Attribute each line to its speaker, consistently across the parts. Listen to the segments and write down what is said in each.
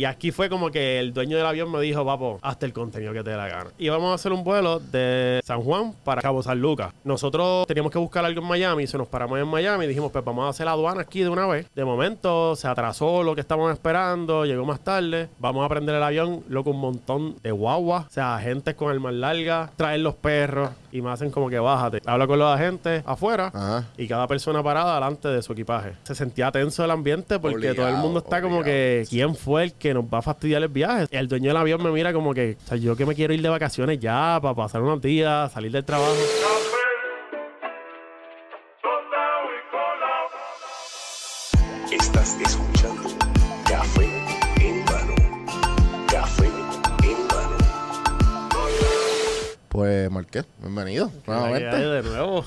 Speaker 1: Y aquí fue como que el dueño del avión me dijo, papo, hazte el contenido que te dé la gana. Y vamos a hacer un vuelo de San Juan para Cabo San Lucas. Nosotros teníamos que buscar algo en Miami, se nos paramos en Miami y dijimos, pues vamos a hacer la aduana aquí de una vez. De momento se atrasó lo que estábamos esperando, llegó más tarde, vamos a prender el avión, loco, un montón de guagua o sea, agentes con armas largas, traen los perros y me hacen como que bájate. hablo con los agentes afuera y cada persona parada delante de su equipaje. Se sentía tenso el ambiente porque todo el mundo está como que, ¿quién fue el que nos va a fastidiar el viaje. El dueño del avión me mira como que, o sea, yo que me quiero ir de vacaciones ya, para pasar unos días, salir del trabajo. Estás Café en Café en
Speaker 2: Pues Marqués, bienvenido. Nuevamente. De nuevo.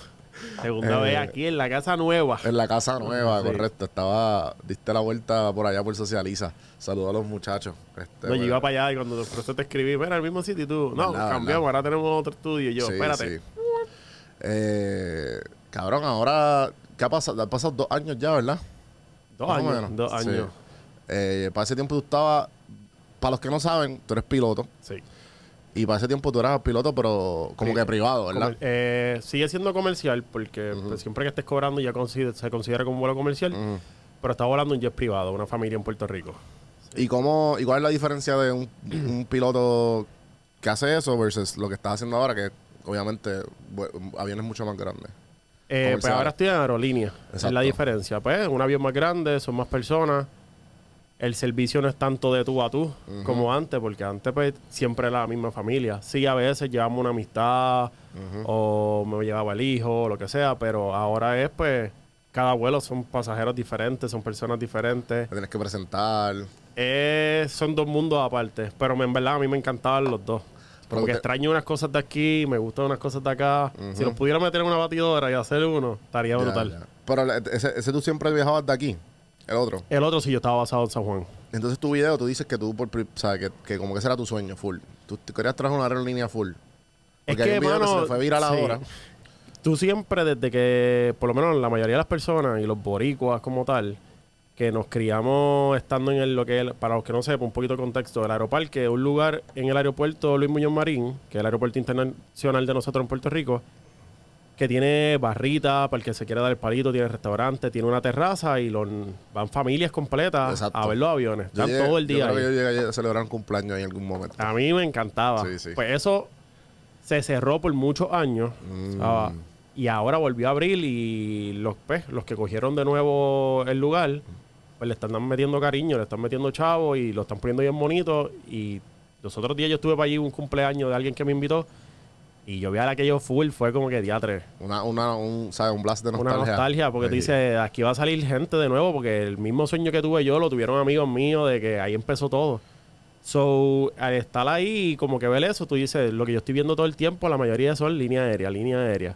Speaker 2: Segunda vez eh, aquí en la Casa Nueva. En la Casa Nueva, correcto. Estaba, diste la vuelta por allá por Socializa. Saludos a los muchachos. Este, yo iba
Speaker 1: para allá y cuando los te escribí, Era el mismo sitio y tú. No, cambiamos, ahora tenemos otro estudio. yo, espérate.
Speaker 2: Eh, cabrón, ahora, ¿qué ha pasado? Han pasado dos años ya, ¿verdad? Dos años. Dos años. Eh, para ese tiempo tú estabas, para los que no saben, tú eres piloto. Sí. Y para ese tiempo tú eras piloto, pero como que privado, ¿verdad?
Speaker 1: Eh, sigue siendo comercial, porque pues, siempre que estés cobrando ya se considera como un vuelo comercial, pero estás volando un jet privado, una familia en Puerto Rico.
Speaker 2: ¿Y, cómo, ¿Y cuál es la diferencia de un, piloto que hace eso versus lo que estás haciendo ahora, que obviamente aviones mucho más grandes? Eh, pues ahora estoy en aerolínea.
Speaker 1: Esa Es la diferencia. Pues un avión más grande, son más personas el servicio no es tanto de tú a tú como antes, porque antes pues, siempre era la misma familia. Sí, a veces llevamos una amistad o me llevaba el hijo o lo que sea, pero ahora es pues cada vuelo son pasajeros diferentes, son personas diferentes. Te tienes que presentar. son dos mundos aparte, pero en verdad a mí me encantaban los dos. Porque extraño unas cosas de aquí, me gustan unas cosas de acá. Si los pudiera meter en una batidora y hacer uno, estaría brutal.
Speaker 2: Pero eh, ese, ese tú siempre viajabas de aquí. El otro. El otro sí, yo estaba basado en San Juan. Entonces tu video, tú dices que tú, por, que, que como que era tu sueño, full. Tú querías traer una aerolínea full. Porque hay un video que se fue viral ahora. Tú siempre, desde que, por lo menos la mayoría de
Speaker 1: las personas y los boricuas como tal, que nos criamos estando en el, lo que para los que no sepan, un poquito de contexto, el aeroparque un lugar en el aeropuerto Luis Muñoz Marín, que es el aeropuerto internacional de nosotros en Puerto Rico, que tiene barrita para el que se quiera dar el palito, tiene restaurante, tiene una terraza y los, van familias completas a ver los aviones. todo el día. Yo, yo a celebrar cumpleaños en algún momento. A mí me encantaba. Pues eso se cerró por muchos años. Mm. Ah, y ahora volvió a abrir y los, pues, los que cogieron de nuevo el lugar, pues le están metiendo cariño, le están metiendo chavo y lo están poniendo bien bonito. Y los otros días yo estuve para allí un cumpleaños de alguien que me invitó y yo vi a la que full, fue como que diatres Una, una, un, ¿sabes? un blast de nostalgia. Una nostalgia, porque tú dices, aquí va a salir gente de nuevo, porque el mismo sueño que tuve yo lo tuvieron amigos míos, de que ahí empezó todo. So, al estar ahí y como que ver eso, tú dices, lo que yo estoy viendo todo el tiempo, la mayoría son línea aérea, línea aérea.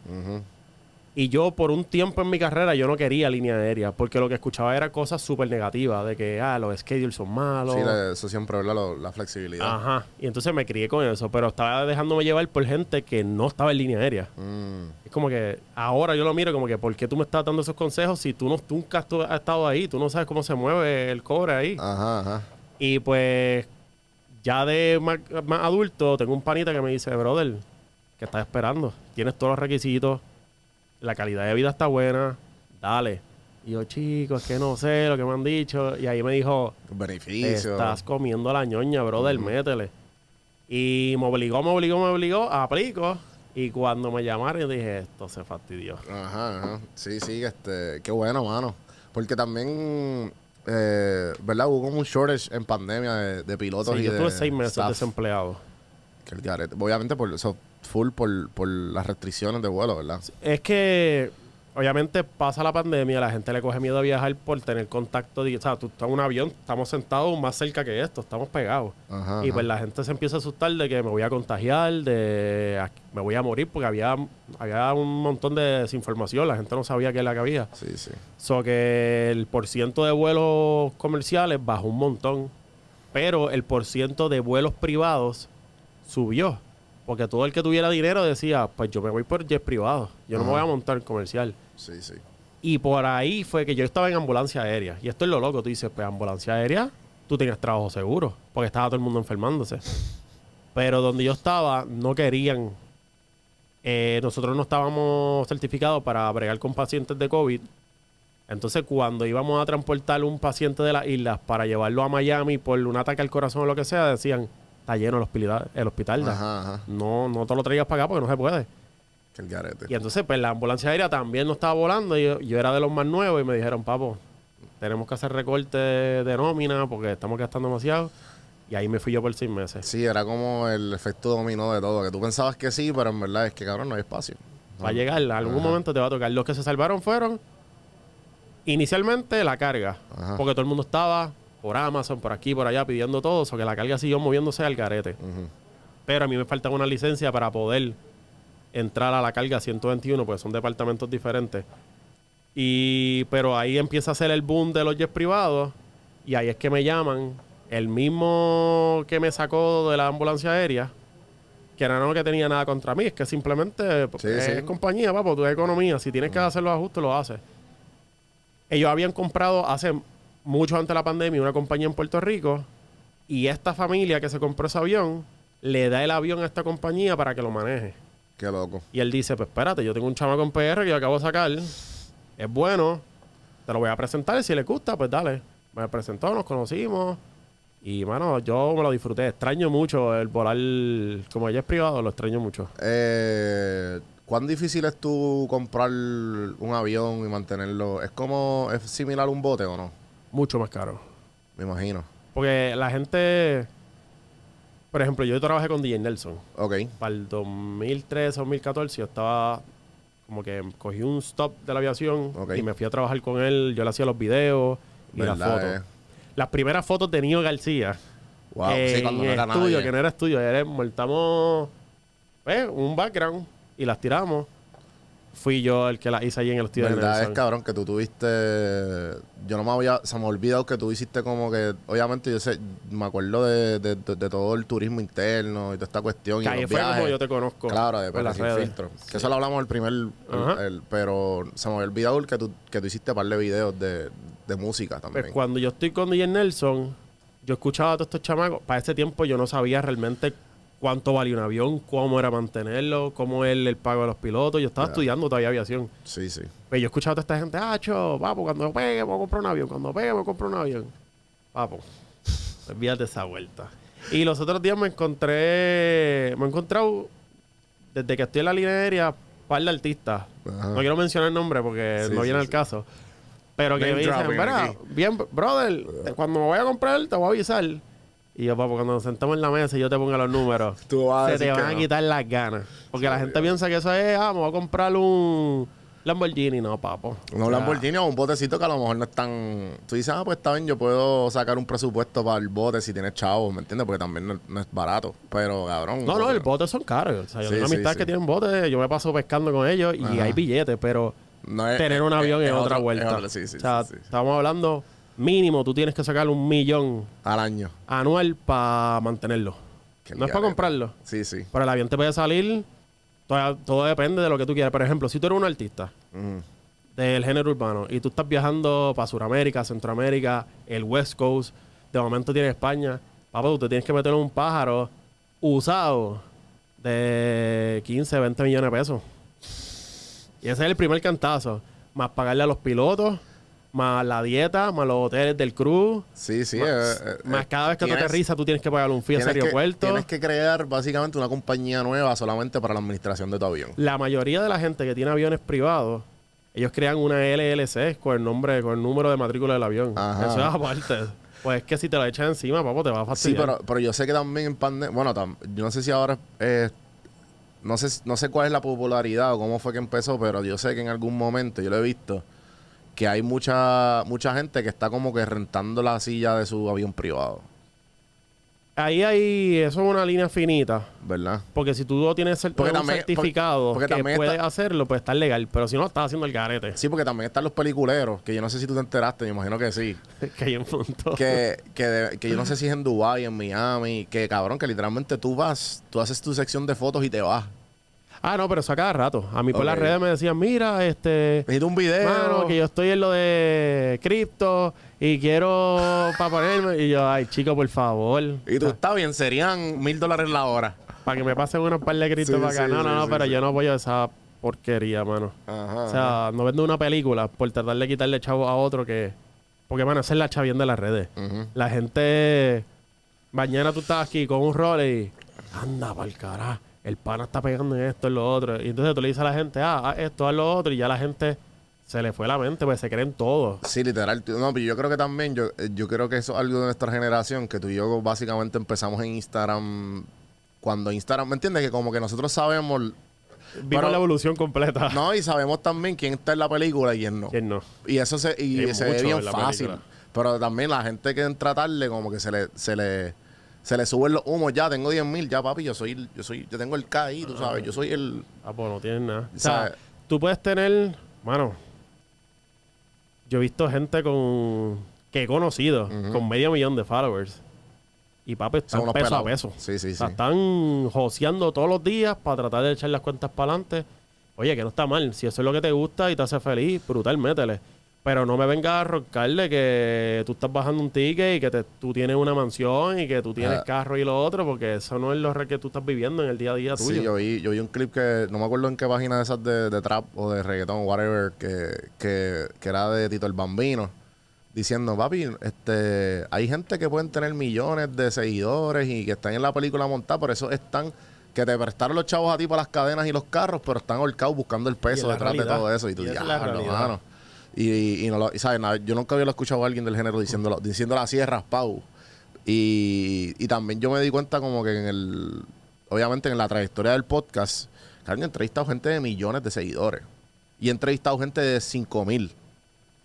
Speaker 1: Y yo por un tiempo en mi carrera yo no quería línea aérea, porque lo que escuchaba era cosas súper negativas, de que, ah, los schedules son malos. Sí, eso siempre habla la, flexibilidad. Ajá, y entonces me crié con eso, pero estaba dejándome llevar por gente que no estaba en línea aérea. Mm. Es como que ahora yo lo miro como que, ¿por qué tú me estás dando esos consejos si tú no, nunca has, estado ahí? Tú no sabes cómo se mueve el cobre ahí. Ajá, ajá. Y pues ya de más, más adulto, tengo un panita que me dice, brother, que estás esperando? Tienes todos los requisitos la calidad de vida está buena, dale. Y yo, chicos, que no sé lo que me han dicho. Y ahí me dijo, Beneficio. estás comiendo la ñoña, brother, del métele. Y me obligó, me obligó, me obligó, aplico. Y cuando me llamaron, dije, esto se fastidió. Ajá, ajá.
Speaker 2: Sí, sí, este, qué bueno, mano. Porque también, eh, ¿verdad? Hubo como un shortage en pandemia de, pilotos. Sí, y yo tuve seis meses desempleado. Que Obviamente, por eso full por, por las restricciones de vuelo, ¿verdad?
Speaker 1: Es que obviamente pasa la pandemia, la gente le coge miedo a viajar por tener contacto. O sea, tú estás en un avión, estamos sentados más cerca que esto, estamos pegados. y pues la gente se empieza a asustar de que me voy a contagiar, de me voy a morir, porque había, había un montón de desinformación, la gente no sabía qué era la que había. Sí, sí. So que el porciento de vuelos comerciales bajó un montón, pero el ciento de vuelos privados subió. Porque todo el que tuviera dinero decía, pues yo me voy por jet privado, yo no me voy a montar comercial. Sí, sí. Y por ahí fue que yo estaba en ambulancia aérea. Y esto es lo loco, tú dices, pues ambulancia aérea, tú tenías trabajo seguro, porque estaba todo el mundo enfermándose. Pero donde yo estaba, no querían. Eh, nosotros no estábamos certificados para bregar con pacientes de COVID. Entonces, cuando íbamos a transportar un paciente de las islas para llevarlo a Miami por un ataque al corazón o lo que sea, decían, está lleno el hospital, el hospital No, no te lo traigas para acá porque no se puede. El garete. Y entonces, pues la ambulancia aérea también no estaba volando. yo, era de los más nuevos y me dijeron, papo, tenemos que hacer recorte de nómina porque estamos gastando demasiado.
Speaker 2: Y ahí me fui yo por seis meses. Sí, era como el efecto dominó de todo, que tú pensabas que sí, pero en verdad es que cabrón no hay espacio. Va a llegar, en algún momento te va a tocar. Los que se salvaron fueron
Speaker 1: inicialmente la carga, porque todo el mundo estaba por Amazon, por aquí, por allá, pidiendo todo, o que la carga siguió moviéndose al garete. Pero a mí me falta una licencia para poder entrar a la carga 121, pues son departamentos diferentes. Y, pero ahí empieza a ser el boom de los jets privados y ahí es que me llaman el mismo que me sacó de la ambulancia aérea, que era no que tenía nada contra mí, es que simplemente pues, es compañía, compañía, papo, es economía, si tienes que hacer los ajustes, lo haces. Ellos habían comprado hace mucho antes de la pandemia una compañía en Puerto Rico y esta familia que se compró ese avión le da el avión a esta compañía para que lo maneje. Qué loco. Y él dice, pues espérate, yo tengo un chamaco con PR que yo acabo de sacar. Es bueno, te lo voy a presentar si le gusta, pues dale. Me presentó, nos conocimos. Y, bueno, yo me lo disfruté. Extraño mucho el volar, como ella es privado, lo extraño mucho.
Speaker 2: Eh, ¿Cuán difícil es tú comprar un avión y mantenerlo? ¿Es como, es similar a un bote o no? mucho más caro. Me imagino. Porque
Speaker 1: la gente. Por ejemplo, yo trabajé con DJ Nelson. Ok. Para el 2013, 2014, yo estaba. Como que cogí un stop de la aviación y me fui a trabajar con él. Yo le hacía los videos y las fotos. Eh? Las primeras fotos de García.
Speaker 2: Wow, cuando no era estudio, que
Speaker 1: no era estudio, era, montamos un background y las tiramos fui yo el que la hice ahí en el estudio de verdad es, cabrón,
Speaker 2: que tú tuviste. Yo no me había. Se me ha olvidado que tú hiciste como que. Obviamente, yo sé. Me acuerdo de, de, todo el turismo interno y toda esta cuestión. ahí los como yo te conozco. Claro, de Filtro. Que eso lo hablamos el primer. pero se me había olvidado que tú, que tú hiciste un par de videos de, de música pues también.
Speaker 1: cuando yo estoy con DJ Nelson, yo escuchaba a todos estos chamacos. Para ese tiempo yo no sabía realmente cuánto valía un avión, cómo era mantenerlo, cómo es el, pago de los pilotos. Yo estaba estudiando todavía aviación. Sí, sí. Pero pues yo escuchado a toda esta gente, ah, papo, cuando pegue voy a comprar un avión, cuando pegue voy a comprar un avión. Papo, envíate esa vuelta. Y los otros días me encontré, me he encontrado, desde que estoy en la línea aérea, par de artistas. No quiero mencionar el nombre porque no viene al caso. Pero que me dicen, bien, brother, cuando me voy a comprar, te voy a avisar. Y yo, papá, cuando nos sentamos en la mesa y yo te ponga los números, se te van a quitar las ganas.
Speaker 2: Porque la gente eh. piensa que eso es, ah, me voy a comprar un Lamborghini. No, papo. No, un Lamborghini o un botecito que a lo mejor no es tan... Tú dices, ah, pues está bien, yo puedo sacar un presupuesto para el bote si tienes chavos, ¿me entiendes? Porque también no, es barato. Pero, cabrón... No, no, el
Speaker 1: bote son caros. O sea, yo tengo amistades que tienen botes, yo me paso pescando con ellos y hay billetes, pero
Speaker 2: tener un avión es, otra, vuelta.
Speaker 1: o sea, estamos hablando mínimo tú tienes que sacar un millón al año anual para mantenerlo. no es para comprarlo. Sí, sí. para el avión te puede salir. Todo, depende de lo que tú quieras. Por ejemplo, si tú eres un artista del género urbano y tú estás viajando para Sudamérica, Centroamérica, el West Coast, de momento tienes España, papá, tú te tienes que meter un pájaro usado de 15, 20 millones de pesos. Y ese es el primer cantazo. Más pagarle a los pilotos,
Speaker 2: más la dieta, más los hoteles del cruz. Sí, sí. Más, eh, eh, cada vez que tú aterrizas, tú tienes que pagar un fee a aeropuerto. tienes que crear básicamente una compañía nueva solamente para la administración de tu avión.
Speaker 1: La mayoría de la gente que tiene aviones privados, ellos crean una LLC
Speaker 2: con el nombre, con el número de matrícula del avión. Eso es aparte.
Speaker 1: Pues es que si te lo echas encima, papo, te
Speaker 2: va a fastidiar. Sí, pero, pero yo sé que también en pandemia. Bueno, yo no sé si ahora. Eh, no, sé, no sé cuál es la popularidad o cómo fue que empezó, pero yo sé que en algún momento, yo lo he visto que hay mucha, mucha gente que está como que rentando la silla de su avión privado. Ahí hay, eso es una línea finita. ¿Verdad? Porque si tú tienes el, certificado que puedes hacerlo, pues está legal. Pero si no, estás haciendo el garete. Sí, porque también están los peliculeros, que yo no sé si tú te enteraste, me imagino que sí. que hay un punto. Que, que, yo no sé si es en Dubai, en Miami, que cabrón, que literalmente tú vas, tú haces tu sección de fotos y te vas. Ah, no, pero eso a cada rato. A mí por las redes
Speaker 1: me decían, mira, este... Necesito un video. Mano, que yo estoy en lo de cripto y quiero para ponerme... Y yo, ay, chico, por favor. Y tú, está bien, serían mil dólares la hora. Para que me pasen unos par de criptos para acá. no, no, no, pero yo no voy a esa porquería, mano. o sea, no vendo una película por tratar de quitarle chavo a otro que... Porque, van a hacer la chavienda de las redes. La gente... Mañana tú estás aquí con un rol y... Anda, pa'l carajo el pana está pegando en esto, en lo otro. Y entonces tú le dices a la gente, ah, esto, haz lo otro, y ya la gente se le fue la mente, pues se
Speaker 2: creen todo Sí, literal. No, pero yo creo que también, yo, eh, yo creo que eso es algo de nuestra generación, que tú y yo básicamente empezamos en Instagram, cuando Instagram, ¿me entiendes? Que como que nosotros sabemos... Vimos la evolución completa. No, y sabemos también quién está en la película y quién no. ¿Quién no? Y eso se, y ve bien fácil. Pero también la gente que entra como que Se le se le suben los humos, ya tengo 10 mil, ya papi, yo soy, yo soy, yo tengo el K ahí, tú ah, sabes, yo soy el. Ah, pues no tienes nada.
Speaker 1: tú puedes tener, mano, yo he visto gente con que he conocido con medio millón de followers. Y papi, están peso a peso. Sí, sí, Están joseando todos los días para tratar de echar las cuentas para adelante. Oye, que no está mal. Si eso es lo que te gusta y te hace feliz, brutal, métele. Pero no me vengas a rocarle que tú estás bajando un ticket y que tú tienes una mansión y que tú tienes ah. carro y lo otro, porque eso no es lo que tú estás viviendo en el día a día tuyo. Sí, yo
Speaker 2: vi, yo vi un clip que no me acuerdo en qué página de esas de, trap o de reggaetón, whatever, que, que, era de Tito el Bambino diciendo, papi, este, hay gente que pueden tener millones de seguidores y que están en la película montada, por eso están que te prestaron los chavos a ti para las cadenas y los carros, pero están ahorcados buscando el peso detrás de todo eso. Y tú, ya, hermano. Y, y no lo, yo nunca había escuchado a alguien del género diciéndolo, diciéndolo así de raspado. Y, y también yo me di cuenta como que en el, obviamente en la trayectoria del podcast, cabrón, he entrevistado gente de millones de seguidores. Y he entrevistado gente de 5 mil.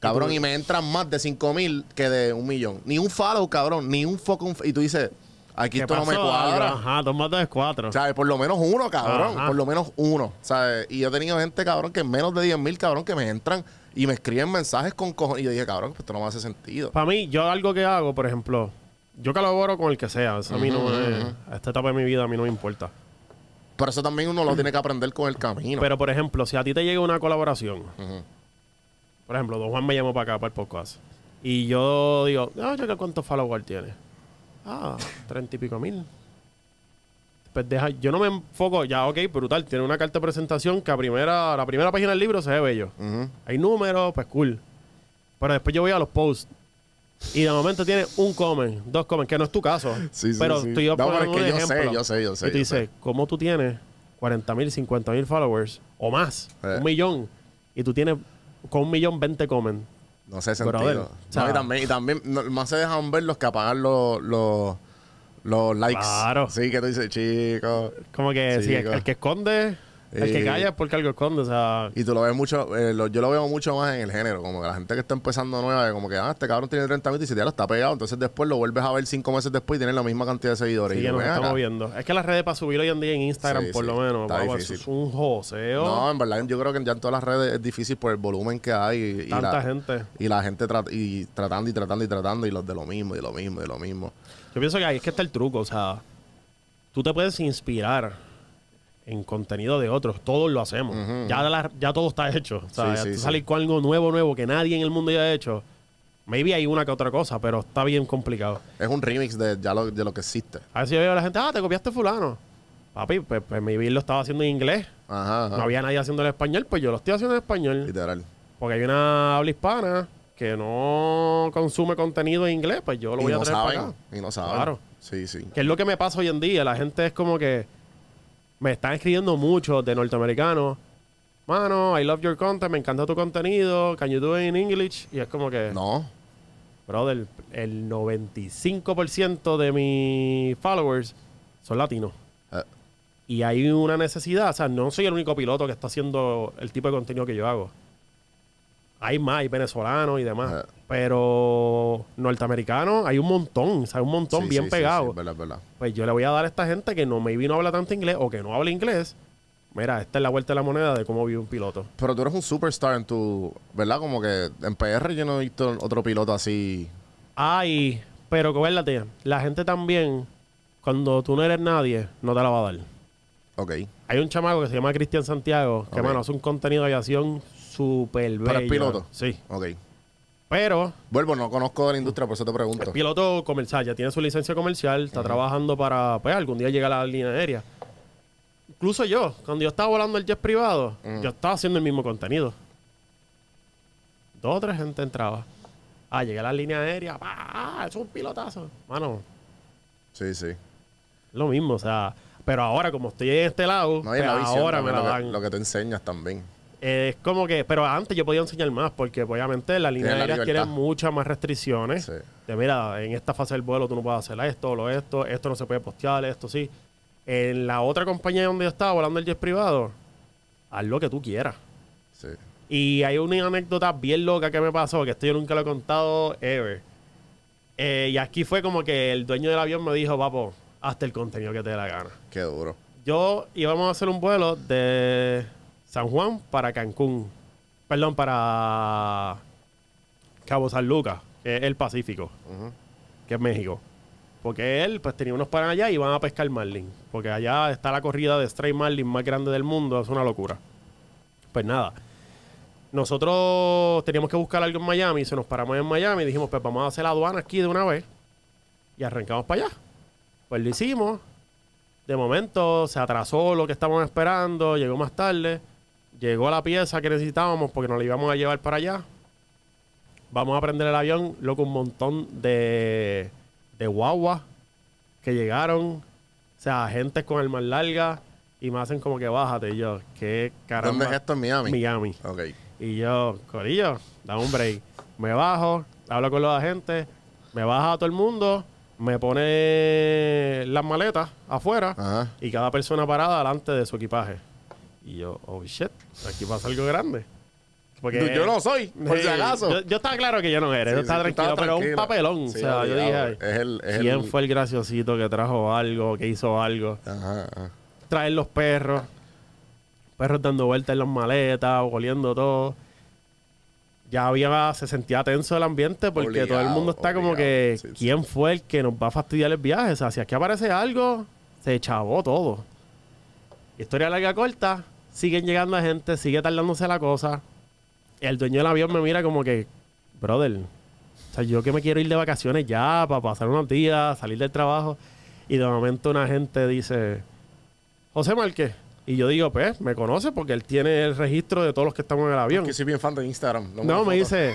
Speaker 2: Cabrón, y me entran más de 5 mil que de un millón. Ni un follow, cabrón, ni un foco. Y tú dices, aquí esto no me cuadra. Ajá, dos más cuatro. ¿Sabes? Por lo menos uno, cabrón. Por lo menos uno. ¿Sabes? Y yo he tenido gente, cabrón, que menos de 10 mil, cabrón, que me entran y me escriben mensajes con cojones. Y yo dije, cabrón, pues esto no me hace sentido. Para mí, yo algo que hago, por ejemplo, yo colaboro
Speaker 1: con el que sea. a mí no me, esta etapa de mi vida a mí no me importa. Pero eso también uno lo tiene que
Speaker 2: aprender con el camino. Pero, por ejemplo,
Speaker 1: si a ti te llega una colaboración, por ejemplo, Don Juan me llamó para acá, para el podcast, y yo digo, no, ah, yo cuántos followers tiene. Ah, treinta y pico mil deja, yo no me enfoco, ya, ok, brutal, tiene una carta de presentación que a primera, la primera página del libro se ve bello. Hay números, pues cool. Pero después yo voy a los posts. Y de momento tiene un comment, dos comments, que no es tu caso. Sí, sí, pero tú yo no, es que yo sé, yo sé, yo sé. Y tú dices, ¿cómo tú tienes 40.000, 50.000 followers o más? Eh. Un millón. Y tú tienes con un millón 20 comments.
Speaker 2: No sé sentido. Pero, y también, más se dejan ver los que apagan los los likes. Claro. Sí, que tú dices, Chicos Como que el, que esconde. El que calla es porque algo esconde, o sea... Y tú lo ves mucho, eh, yo lo veo mucho más en el género, como que la gente que está empezando nueva, como que, ah, este cabrón tiene 30 mil y si ya lo está pegado, entonces después lo vuelves a ver cinco meses después y tienes la misma cantidad de seguidores. Sí, y nos estamos viendo. Es que las redes para subir hoy en día en Instagram, por lo menos, es
Speaker 1: un joseo. No, en
Speaker 2: verdad, yo creo que ya en todas las redes es difícil por el volumen que hay. Y, Tanta gente. Y la gente y tratando y tratando y tratando y los de lo mismo, y lo mismo, y lo mismo. Yo pienso que ahí es que está el truco, o sea, tú te puedes inspirar en contenido
Speaker 1: de otros, todos lo hacemos, ya, ya todo está hecho, o sea, salir con algo nuevo, nuevo, que nadie en el mundo ya ha hecho, maybe hay una que otra cosa, pero está bien complicado. Es un remix de, lo, de lo que existe. A ver si yo veo a la gente, ah, te copiaste fulano. Papi, pues, pues lo estaba haciendo en inglés. Ajá, No había nadie haciendo el español, pues yo lo estoy haciendo en español. Literal. Porque hay una habla hispana que no consume contenido en inglés, pues yo lo voy a traer saben, para
Speaker 2: Y no saben. Claro. Sí, sí.
Speaker 1: Que es lo que me pasa hoy en día. La gente es como que me están escribiendo mucho de norteamericanos. Mano, I love your content, me encanta tu contenido. Can you do it in English? Y es como que. No. Brother, el 95% de mis followers son latinos. Eh. Y hay una necesidad. O sea, no soy el único piloto que está haciendo el tipo de contenido que yo hago. Hay más, hay venezolanos y demás. Pero norteamericanos hay un montón, o sea, hay un montón bien pegado. Pues yo le voy a dar a esta gente que no vino no habla tanto inglés o que no habla inglés. Mira, esta es la vuelta de la moneda de cómo vive un piloto.
Speaker 2: Pero tú eres un superstar en tu. ¿Verdad? Como que en PR yo no he visto otro piloto así. Ay, pero que la gente
Speaker 1: también, cuando tú no eres nadie, no te la va a dar. Ok. Hay un chamaco que se llama Cristian Santiago, que, mano, hace un contenido de aviación súper bello. ¿Para piloto?
Speaker 2: Sí. Ok. Pero. Vuelvo, no conozco de la industria, por eso te pregunto.
Speaker 1: piloto comercial, ya tiene su licencia comercial, está trabajando para, pues, algún día llegar a la línea aérea. Incluso yo, cuando yo estaba volando el jet privado, mm. yo estaba haciendo el mismo contenido. Dos o tres gente entraba. Ah, llegué a la línea aérea,
Speaker 2: ¡ah! Es un pilotazo. Mano. Sí, sí.
Speaker 1: Lo mismo, o sea. Pero ahora, como estoy en este lado, pues, ahora me la dan. Lo
Speaker 2: que, lo te enseñas también.
Speaker 1: es como que, pero antes yo podía enseñar más, porque pues, obviamente la línea aérea tiene muchas más restricciones. De mira, en esta fase del vuelo tú no puedes hacer esto, lo esto, esto no se puede postear, esto sí. En la otra compañía donde yo estaba volando el jet privado, haz lo que tú quieras. Y hay una anécdota bien loca que me pasó, que esto yo nunca lo he contado ever. Eh, y aquí fue como que el dueño del avión me dijo, papo, hasta el contenido que te dé la gana. Qué duro. Yo íbamos a hacer un vuelo de San Juan para Cancún. Perdón, para Cabo San Lucas, que es el Pacífico, que es México. Porque él, pues tenía unos para allá y iban a pescar marlin. Porque allá está la corrida de Stray Marlin más grande del mundo, es una locura. Pues nada. Nosotros teníamos que buscar algo en Miami, se nos paramos en Miami y dijimos, pues vamos a hacer la aduana aquí de una vez y arrancamos para allá. Pues lo hicimos. De momento se atrasó lo que estábamos esperando, llegó más tarde, llegó la pieza que necesitábamos porque nos la íbamos a llevar para allá. Vamos a prender el avión, loco, un montón de, de guaguas que llegaron. O sea, gente con el más larga y me hacen como que bájate. Y yo, ¿qué caramba? ¿Dónde es esto? En Miami. Miami. Y yo, Corillo, ...da un break. Me bajo, hablo con los agentes, me baja a todo el mundo me pone las maletas afuera y cada persona parada delante de su equipaje. Y yo, oh shit, aquí pasa algo grande. Porque, yo no soy, por si acaso. Yo, estaba claro que yo no era, yo estaba, tranquilo, un papelón. o sea, yo dije, ¿quién fue el graciosito que trajo algo, que hizo algo? Ajá, Traer los perros, perros dando vueltas en las maletas, o oliendo todo ya había, se sentía tenso el ambiente porque todo el mundo está como que, ¿quién fue el que nos va a fastidiar el viaje? O sea, si aquí aparece algo, se chavó todo. Historia larga, corta, siguen llegando gente, sigue tardándose la cosa. El dueño del avión me mira como que, brother, o sea, yo que me quiero ir de vacaciones ya, para pasar unos días, salir del trabajo. Y de momento una gente dice, José Márquez, y yo digo, pues, me conoce porque él tiene el registro de todos los que están en el avión. Que soy bien fan de Instagram. No, me, dice,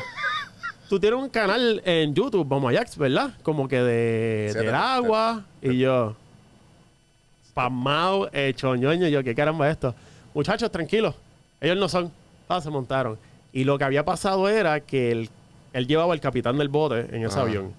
Speaker 1: tú tienes un canal en YouTube, Vamos Ajax, ¿verdad? Como que de, del agua. y yo, pasmado, hecho eh, ñoño. Yo, ¿qué caramba esto? Muchachos, tranquilos. Ellos no son. Ah, se montaron. Y lo que había pasado era que él, llevaba al capitán del bote en ese ah. avión,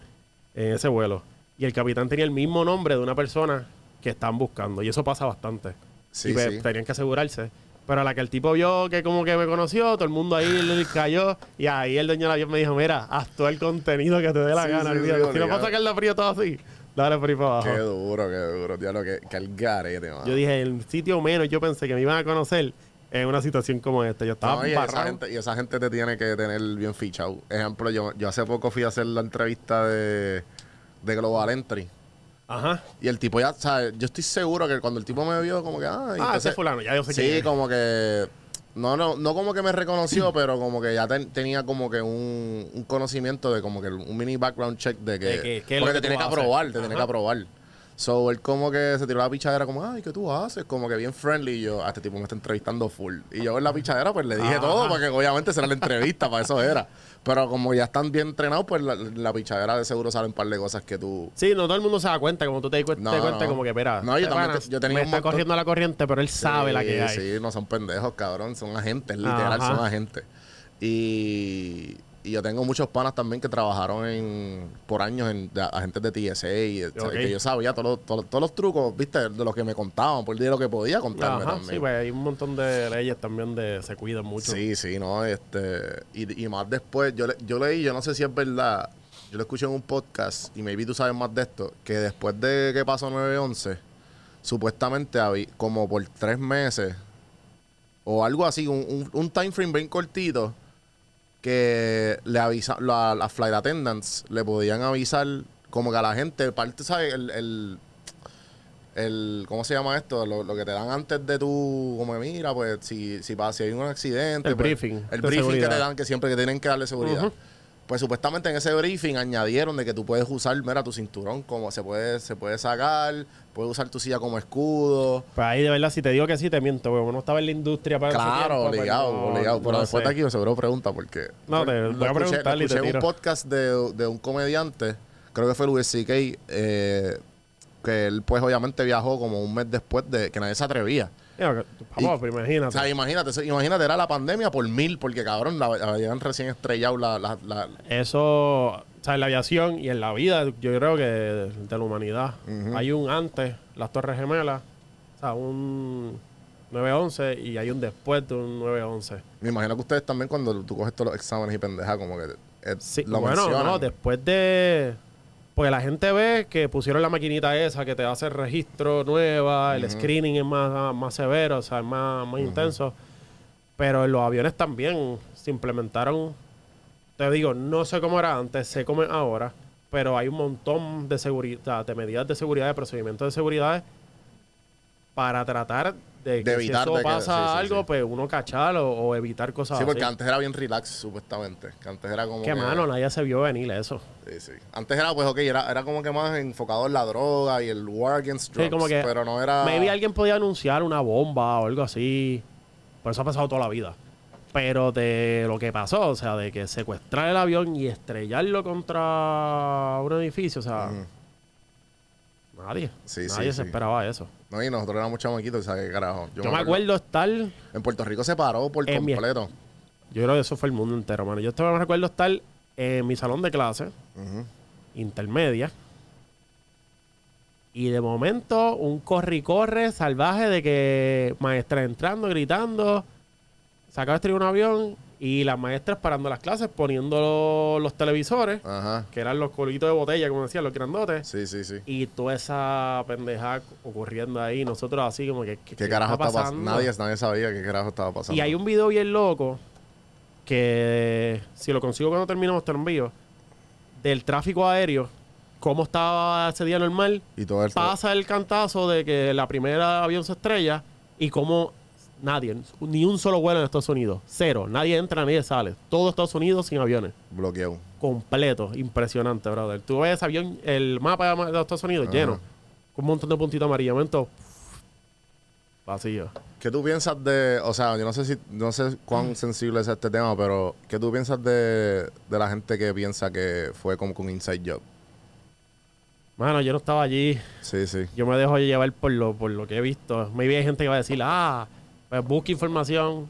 Speaker 1: en ese vuelo. Y el capitán tenía el mismo nombre de una persona que están buscando. Y eso pasa bastante. Pues, tenían que asegurarse. Pero a la que el tipo vio que como que me conoció, todo el mundo ahí cayó. Y ahí el dueño la avión me dijo, mira, haz todo el contenido que te dé la gana. Tío, si no pasa sacar la frío todo así. Dale por para abajo. Qué
Speaker 2: duro, qué duro, tío, lo que, el garete,
Speaker 1: Yo dije, el sitio menos yo pensé que me iban a conocer en una situación como esta. Yo estaba no, y,
Speaker 2: esa gente, te tiene que tener bien fichado. Ejemplo, yo, yo hace poco fui a hacer la entrevista de, de Global Entry Ajá. Y el tipo ya, o sea, yo estoy seguro que cuando el tipo me vio, como que, ah, ah ese fulano, ya yo sé Sí, como que. No, no, no como que me reconoció, pero como que ya tenía como que un, un, conocimiento de como que un mini background check de que. que, porque te tiene que aprobar, te tiene que aprobar. So, él como que se tiró la pichadera como, ay, ¿qué tú haces? Como que bien friendly. Y yo, a ah, este tipo me está entrevistando full. Y yo en la pichadera pues le dije ah, todo, porque obviamente será la entrevista, para eso era. Pero como ya están bien entrenados, pues la, la pichadera de seguro sale un par de cosas que tú. Sí, no todo el mundo se da cuenta,
Speaker 1: como tú te, cuenta, no, te cuenta como que, espera. No, yo también. yo tenía me corriendo la corriente, pero él sabe la que hay. Sí,
Speaker 2: no son pendejos, cabrón. Son agentes, literal, son agentes. Y y yo tengo muchos panas también que trabajaron en, por años en agentes de TSA. Y, que yo sabía todos los trucos, ¿viste? De lo que me contaban, por pues, de lo que podía contarme también. Sí, pues hay un montón de leyes también de se cuidan mucho. Sí, sí, no. este Y, más después, yo, yo leí, yo no sé si es verdad, yo lo escuché en un podcast, y maybe tú sabes más de esto, que después de que pasó 9-11, supuestamente había... como por tres meses o algo así, un time frame bien cortito que le avisa, la, las flight attendants le podían avisar como que a la gente, parte, ¿sabes? El, el, el ¿cómo se llama esto? Lo, que te dan antes de tu, como mira, pues si, si, si hay un accidente. El pues, briefing. El briefing que te dan, que siempre que tienen que darle seguridad. Pues supuestamente en ese briefing añadieron de que tú puedes usar, mira, tu cinturón como se puede, se puede sacar, puedes usar tu silla como escudo.
Speaker 1: Pues ahí de verdad, si te digo que sí, te miento, porque no estaba en la
Speaker 2: industria para Claro, ligado, ligado. obligado. Pero después de aquí yo seguro pregunta porque. No, te voy a preguntar y te un podcast de, un comediante, creo que fue Luis C.K., eh, que él pues obviamente viajó como un mes después de que nadie se atrevía imagínate. O sea, imagínate, imagínate, era la pandemia por mil, porque cabrón, la, habían recién estrellado la,
Speaker 1: Eso, o sea, en la aviación y en la vida, yo creo que de, la humanidad. Hay un antes, las Torres Gemelas, o sea, un 911 y hay un después de un 911.
Speaker 2: Me imagino que ustedes también cuando tú coges todos los exámenes y pendeja, como que... Eh, sí, lo bueno, no,
Speaker 1: después de... Pues la gente ve que pusieron la maquinita esa que te hace registro nueva, el screening es más, más severo, o sea, es más, intenso. Pero en los aviones también se implementaron, te digo, no sé cómo era antes, sé cómo es ahora, pero hay un montón de seguridad, de medidas de seguridad, de procedimientos de seguridad para tratar de, evitar si eso pasa algo, pues uno cachar o, evitar cosas así. Sí, porque antes era
Speaker 2: bien relax, supuestamente. Que antes era como. Qué mano,
Speaker 1: nadie se vio venir eso.
Speaker 2: Sí, sí. Antes era, pues, ok, era, era como que más enfocado en la droga y el war against drugs. Como que pero no era. Maybe
Speaker 1: alguien podía anunciar una bomba o algo así. Por eso ha pasado toda la vida. Pero de lo que pasó, o sea, de que secuestrar el avión y estrellarlo contra un edificio, o sea.
Speaker 2: Nadie. nadie se esperaba eso. No, y nosotros éramos chamaquitos, ¿sabes qué carajo? Yo, me acuerdo, estar. En Puerto Rico se paró por completo. Yo creo que eso
Speaker 1: fue el mundo entero, mano. Yo me recuerdo estar en mi salón de clase, intermedia. Y de momento, un corre corre salvaje de que maestra entrando, gritando. Se acaba de un avión, y las maestras parando las clases, poniendo los, televisores, que eran los colitos de botella, como decían, los grandotes. Sí, sí, sí. Y toda esa pendejada ocurriendo ahí, nosotros así como que... ¿Qué, carajo estaba pasando? nadie,
Speaker 2: sabía qué carajo estaba pasando. Y hay un
Speaker 1: video bien loco que, si lo consigo cuando terminamos te envío, del tráfico aéreo cómo estaba ese día normal. Y todo Pasa el cantazo de que la primera avión se estrella y cómo Nadie, ni un solo vuelo en Estados Unidos. Cero. Nadie entra, nadie sale. Todo Estados Unidos sin aviones. Bloqueo Completo. Impresionante, brother. Tú ves avión, el mapa de Estados Unidos lleno. Con un montón de puntitos momento.
Speaker 2: Vacío. ¿Qué tú piensas de, o sea, yo no sé si, no sé cuán mm. sensible es este tema, pero ¿qué tú piensas de, de la gente que piensa que fue como con Inside Job?
Speaker 1: Mano, yo no estaba allí. Sí, sí. Yo me dejo llevar por lo, por lo que he visto. Maybe hay gente que va a decir, ah, pues Busque información.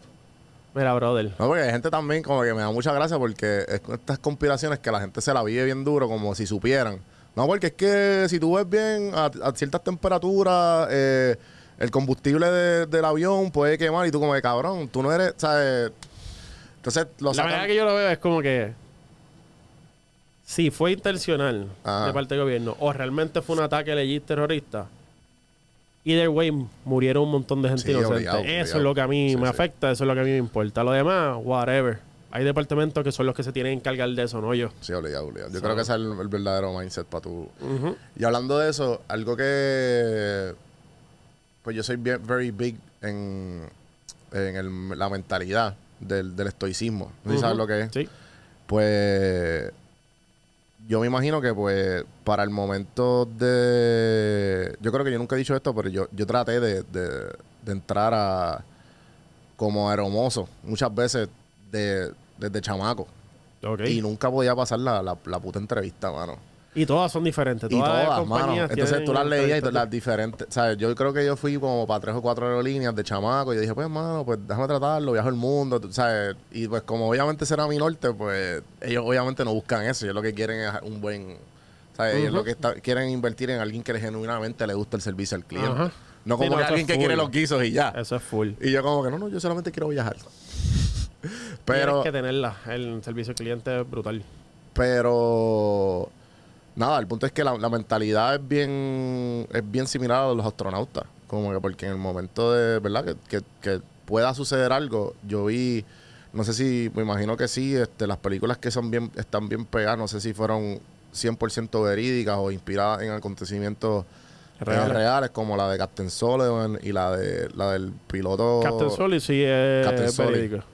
Speaker 2: Mira, brother. No, porque hay gente también como que me da mucha gracia porque es con estas conspiraciones que la gente se la vive bien duro como si supieran. No, porque es que si tú ves bien a, ciertas temperaturas... Eh, el combustible del avión puede quemar y tú como de cabrón, tú no eres, ¿sabes? Entonces, lo La manera que yo lo veo es como
Speaker 1: que si fue intencional de parte del gobierno o realmente fue un ataque legítimo terrorista, either way, murieron un montón de gente inocente. Eso es lo que a mí me afecta, eso es lo que a mí me importa. Lo demás, whatever. Hay departamentos que son los que se tienen que encargar de
Speaker 2: eso, no yo. Sí, obligado, obligado. Yo creo que ese es el, verdadero mindset para tú. Y hablando de eso, algo que. Pues yo soy very big en, en el, la mentalidad del, estoicismo. ¿No sabes lo que es? Sí. Pues yo me imagino que pues para el momento de... Yo creo que yo nunca he dicho esto, pero yo, yo traté de, entrar a como hermoso, muchas veces de, desde chamaco. Y nunca podía pasar la, la, la puta entrevista, mano. Y
Speaker 1: todas son diferentes. Todas, y todas Entonces tú las leías y todas las
Speaker 2: diferentes. ¿sabes? Yo creo que yo fui como para tres o cuatro aerolíneas de chamaco. Y yo dije, pues, mano, pues déjame tratarlo, viajo el mundo, ¿sabes? Y pues, como obviamente será mi norte, pues ellos obviamente no buscan eso. Ellos lo que quieren es un buen. ¿sabes? Ellos lo que quieren quieren invertir en alguien que genuinamente le gusta el servicio al cliente. No como alguien que quiere los guisos y ya. Eso es full. Y yo, como que no, no, yo solamente quiero viajar.
Speaker 1: Pero. Tienes que
Speaker 2: tenerla. El servicio al cliente es brutal. Pero nada, el punto es que la, mentalidad es bien, es bien similar a los astronautas. Como que porque en el momento de, ¿verdad? Que, pueda suceder algo, yo vi, no sé si, me imagino que sí, este, las películas que son bien, están bien pegadas, no sé si fueron 100% verídicas o inspiradas en acontecimientos eh, reales, como la de Captain Sullivan y la de la del piloto Captain Sullivan sí es, es Es, verídico.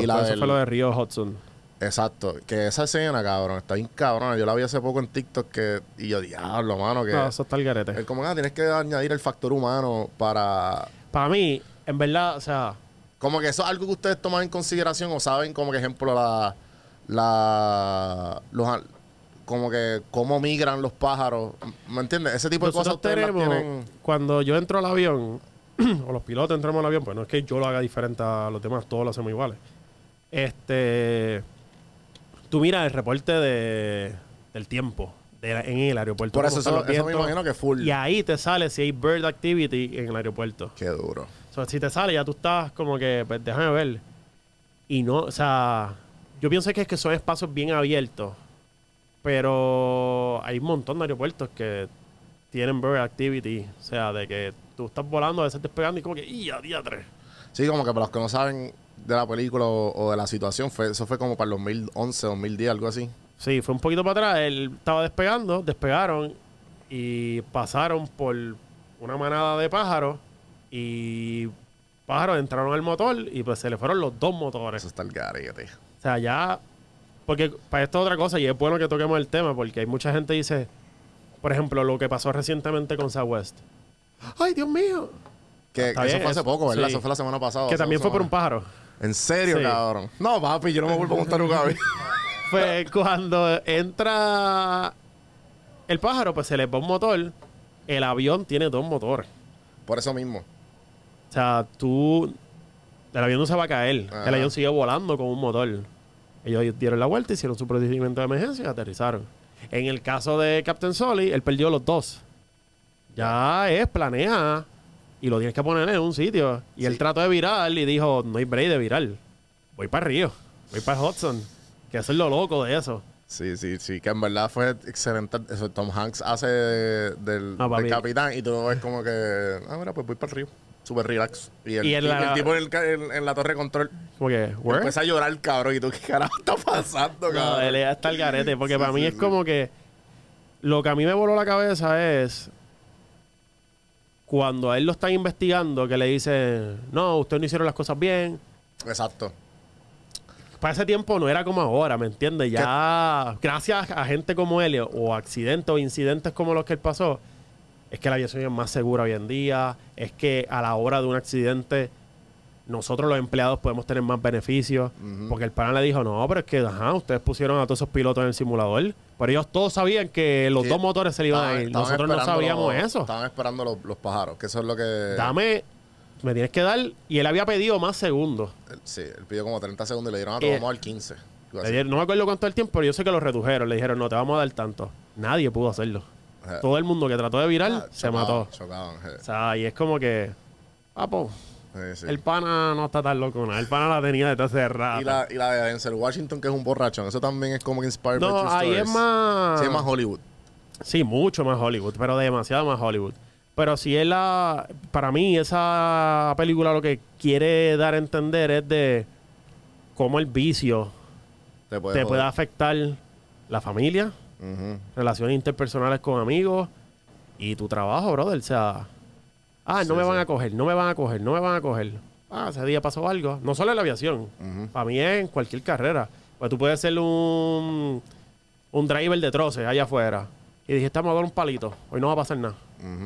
Speaker 2: Y eso fue lo de Río Hudson. Exacto, que esa escena, cabrón, está bien cabrón. Yo la vi hace poco en TikTok que, y yo, diablo, mano, que. eso está el garete. como, ah, tienes que añadir el factor humano para. Para mí, en verdad, o sea. Como que eso es algo que ustedes toman en consideración o saben, como que, ejemplo, la. la los, como que, cómo migran los pájaros. ¿Me entiendes? Ese tipo de cosas ustedes tienen... Cuando
Speaker 1: yo entro al avión, o los pilotos entramos al avión, pues no es que yo lo haga diferente a los demás, todos lo hacemos iguales. Este tú miras el reporte del tiempo en el aeropuerto. Por eso, imagino que full. Y ahí te sale si hay bird activity en el aeropuerto. Qué duro. O sea, si te sale, ya tú estás como que, pues déjame ver. Y no, o sea, yo pienso que es que son espacios bien abiertos. Pero hay un montón de aeropuertos que tienen bird activity. O sea, de que tú estás volando, a veces te y como que, ¡y a
Speaker 2: Sí, como que para los que no saben, de la película o, de la situación. Fue, eso fue como para el 2011, 2010, algo así. Sí, fue un poquito para atrás. Él estaba despegando, despegaron y
Speaker 1: pasaron por una manada de pájaros y pájaros entraron al motor y pues se le fueron los dos motores. Eso está el garete. O sea, ya... Porque para esto es otra cosa y es bueno que toquemos el tema porque hay mucha gente que dice, por ejemplo, lo que pasó recientemente con Southwest.
Speaker 2: ¡Ay, Dios mío! Ah,
Speaker 1: que, eso fue hace poco, ¿verdad? Eso fue la semana pasada. Que también fue por un
Speaker 2: pájaro. En serio, cabrón. No,
Speaker 1: papi, yo no me vuelvo a montar un Pues cuando entra el pájaro, pues se le va un motor. El avión tiene dos motores. Por eso mismo. O sea, tú. El avión no se va a caer. El avión sigue volando con un motor. Ellos dieron la vuelta, hicieron su procedimiento de emergencia y aterrizaron. En el caso de Captain Soli, él perdió los dos. Ya es, planea y lo tienes que poner en un sitio. Y él trató de virar
Speaker 2: y dijo, no hay break de virar. Voy para el Río, voy para Hudson. Que eso es lo loco de eso. Sí, sí, sí, que en verdad fue excelente. Eso, Tom Hanks hace del, capitán y tú ves como que, ah, mira, pues voy para el río. Súper relax. Y el, tipo en, la torre de control. Porque, Empieza a llorar, cabrón. Y tú, ¿qué carajo está pasando, cabrón? No, él está el garete. Porque para mí es como
Speaker 1: que lo que a mí me voló la cabeza es cuando a él lo están investigando, que le dicen, no, ustedes no hicieron las cosas bien. Exacto. Para ese tiempo no era como ahora, ¿me entiendes? Ya, gracias a gente como él, o accidentes o incidentes como los que él pasó, es que la aviación es más segura hoy en día, es que a la hora de un accidente nosotros los empleados podemos tener más beneficios. Porque el pana le dijo, no, pero es que, ajá, ustedes pusieron a todos esos pilotos en el simulador. Pero ellos todos sabían que los dos motores se le iban a ir. Nosotros no sabíamos eso.
Speaker 2: Estaban esperando los, pájaros, que eso es lo que... Dame, me tienes que dar... Y él había pedido más segundos. sí, él pidió como 30 segundos y le dieron a todo eh, al 15. no me acuerdo cuánto el
Speaker 1: tiempo, pero yo sé que lo redujeron. Le dijeron, no, te vamos a dar tanto. Nadie pudo hacerlo. Eh. Todo el mundo que trató de virar
Speaker 2: ah, se mató. Chocaban eh.
Speaker 1: o sea, y es como que... Ah, pues. El pana no está tan loco, El pana la tenía desde hace rato. Y
Speaker 2: la, de Denzel Washington, que es un borracho... Eso también es
Speaker 1: como que inspired no, by ahí es más... Sí, es más Hollywood. Sí, mucho más Hollywood, pero demasiado más Hollywood. Pero si es la... Para mí, esa película lo que quiere dar a entender es de cómo el vicio te puede, afectar la familia, relaciones interpersonales con amigos y tu trabajo, brother. O sea Ah, no me van a coger, no me van a coger, no me van a coger. Ah, ese día pasó algo. No solo en la aviación, para mí en cualquier carrera. Pues tú puedes ser un, un driver de troce allá afuera. Y dije, estamos a dar un palito, hoy no va a pasar nada.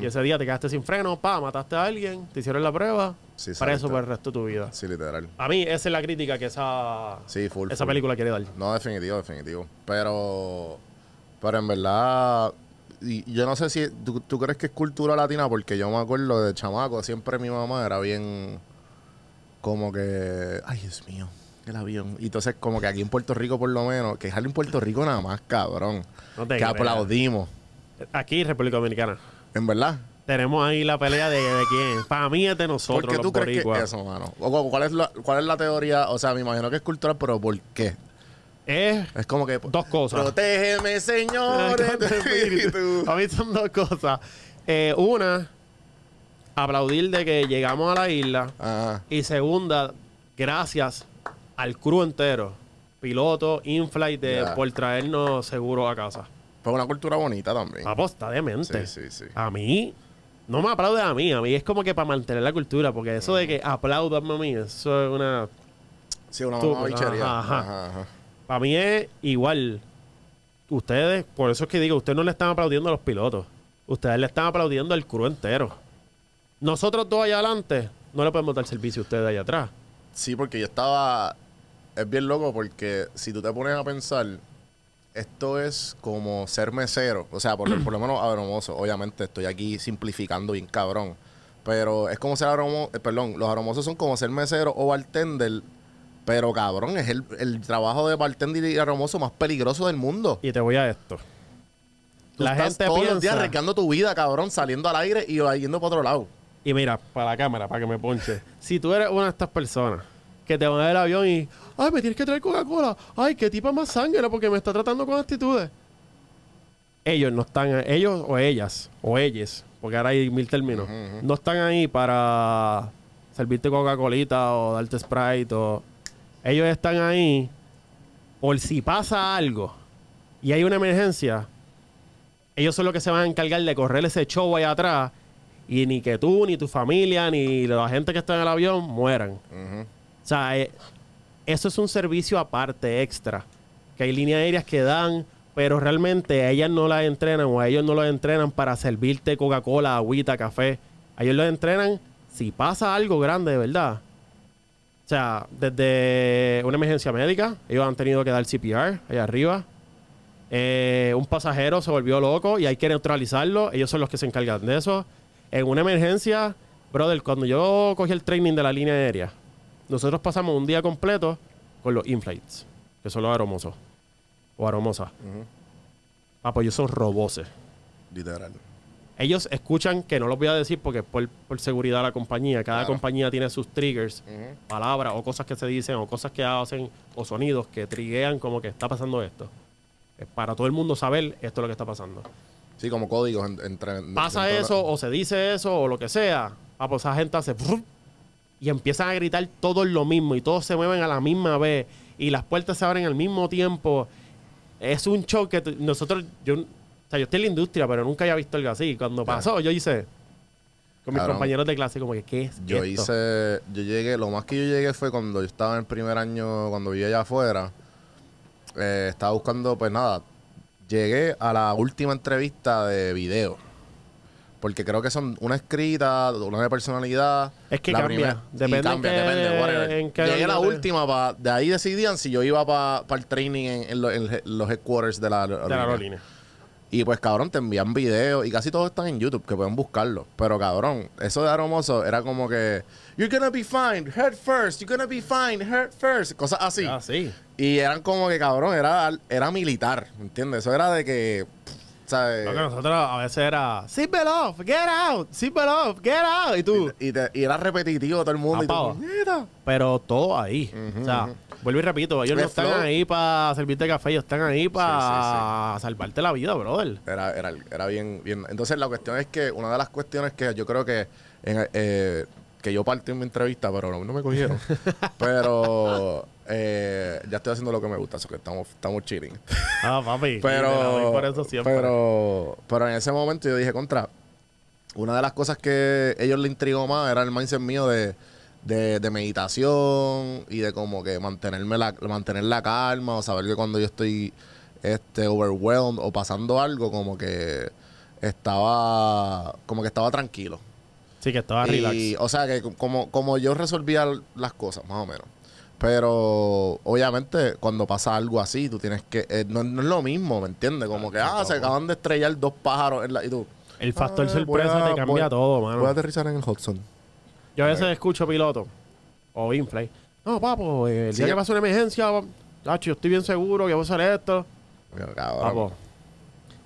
Speaker 1: Y ese día te quedaste sin freno, pa, mataste a alguien, te hicieron la prueba,
Speaker 2: sí, para eso por el resto de tu vida. Sí, literal.
Speaker 1: A mí esa es la crítica que esa,
Speaker 2: esa película quiere dar. No, definitivo, definitivo. Pero, pero en verdad, y yo no sé si ¿tú, crees que es cultura latina, porque yo me acuerdo de chamaco, siempre mi mamá era bien como que, ay Dios mío, el avión. Y entonces como que aquí en Puerto Rico por lo menos, que en Puerto Rico nada más, cabrón. que aplaudimos.
Speaker 1: Aquí, República Dominicana. ¿En
Speaker 2: verdad? Tenemos ahí la pelea de, quién. Para mí es de nosotros. ¿Por qué tú crees que eso, mano? ¿cuál, es ¿Cuál es la teoría? O sea, me imagino que es cultural, pero ¿por qué? es, como que dos cosas. Protégeme, Señor, A mí son dos cosas.
Speaker 1: Eh, una, aplaudir de que llegamos a la isla. Ajá. Y segunda, gracias al crew entero, piloto, inflight, flight por traernos seguro a casa. Fue una cultura bonita también. Aposta de Sí, sí, sí. A mí, no me aplaude a mí, a mí es como que para mantener la cultura, porque eso de mm. que Aplaudan a mí, eso es una.
Speaker 2: Sí, una bichería ajá. ajá.
Speaker 1: Para mí es igual. Ustedes, por eso es que digo, ustedes no le están aplaudiendo a los pilotos. Ustedes le están aplaudiendo al crew entero. Nosotros dos allá adelante no le podemos dar servicio a ustedes allá
Speaker 2: atrás. Sí, porque yo estaba. Es bien loco porque si tú te pones a pensar, esto es como ser mesero. O sea, por, lo menos aromoso. Obviamente estoy aquí simplificando bien cabrón. Pero es como ser aromoso. Eh, perdón, los aromosos son como ser mesero o bartender pero cabrón, es el, trabajo de bartender y hermoso más peligroso del mundo. Y te voy a esto. la estás gente todos piensa... los días arriesgando tu vida, cabrón,
Speaker 1: saliendo al aire y yendo para otro lado. Y mira, para la cámara, para que me ponche. si tú eres una de estas personas que te van a el avión y, ay, me tienes que traer Coca-Cola, ay, qué tipa más sangre porque me está tratando con actitudes. Ellos no están, ellos o ellas, o ellas, porque ahora hay mil términos, no están ahí para servirte Coca-Colita o darte Sprite o ellos están ahí por si pasa algo y hay una emergencia. Ellos son los que se van a encargar de correr ese show allá atrás y ni que tú, ni tu familia, ni la gente que está en el avión mueran. O sea, eh, eso es un servicio aparte, extra. Que hay líneas aéreas que dan, pero realmente ellas no las entrenan o ellos no los entrenan para servirte Coca-Cola, agüita, café. ellos los entrenan si pasa algo grande, de verdad. O sea, desde una emergencia médica, ellos han tenido que dar CPR allá arriba. Eh, un pasajero se volvió loco y hay que neutralizarlo. Ellos son los que se encargan de eso. En una emergencia, brother, cuando yo cogí el training de la línea aérea, nosotros pasamos un día completo con los inflights, que son los aromosos o aromosas. Ah, ellos son roboses. Literal. Ellos escuchan, que no los voy a decir porque es por, seguridad de la compañía. Cada compañía tiene sus triggers, palabras o cosas que se dicen o cosas que hacen o sonidos que triguean como que está pasando esto. Es para todo el mundo saber esto es lo que está pasando.
Speaker 2: Sí, como códigos entre... Pasa eso
Speaker 1: o se dice eso o lo que sea. Ah, pues esa gente hace... Y empiezan a gritar todos lo mismo y todos se mueven a la misma vez y las puertas se abren al mismo tiempo. Es un choque. nosotros... Yo, o sea, yo estoy en la industria, pero nunca había visto algo así. Cuando pasó, yo hice con mis compañeros de clase, como que, ¿qué es Yo
Speaker 2: hice, yo llegué, lo más que yo llegué fue cuando yo estaba en el primer año, cuando vivía allá afuera. Eh, estaba buscando, pues nada, llegué a la última entrevista de video. Porque creo que son una escrita, una de personalidad. Es que cambia. depende, cambia, depende que, Llegué a la última, de ahí decidían si yo iba para el training en, los headquarters de la De la aerolínea. Y pues, cabrón, te envían videos y casi todos están en YouTube, que pueden buscarlo. Pero, cabrón, eso de Aromoso era como que, you're gonna be fine, hurt first, you're gonna be fine, hurt first, cosas así. Ah, Y eran como que, cabrón, era, era militar, ¿entiendes? Eso era de que... ¿sabes? Lo nosotros a veces era, Sip it off, get out, sip it off, get out. Y tú. Y, era repetitivo todo el mundo. y todo. Pero todo ahí. o sea, Vuelvo y repito, ellos no pues, están ahí para servirte café, ellos están ahí para salvarte la vida, brother. Era, era, bien, bien. Entonces, la cuestión es que una de las cuestiones que yo creo que. Eh, que yo partí en mi entrevista, pero no, me cogieron. pero eh, ya estoy haciendo lo que me gusta, que estamos, estamos chilling. Ah, papi. pero, pero, pero en ese momento yo dije, contra, una de las cosas que ellos le intrigó más era el mindset mío de de, de, meditación y de como que mantenerme la, mantener la calma o saber que cuando yo estoy este overwhelmed o pasando algo como que estaba como que estaba tranquilo. Sí, que estaba y, O sea, que como, como yo resolvía las cosas, más o menos. Pero obviamente cuando pasa algo así, tú tienes que... Eh, no, es lo mismo, ¿me entiendes? Como que, ah, se acaban de estrellar dos pájaros en y tú... El factor ah, sorpresa te cambia todo, mano. Voy a aterrizar en el Hudson. Yo a veces escucho piloto o inflay. No, papo, eh, el día que
Speaker 1: pasa una emergencia, yo estoy bien seguro que voy a hacer esto. Papo.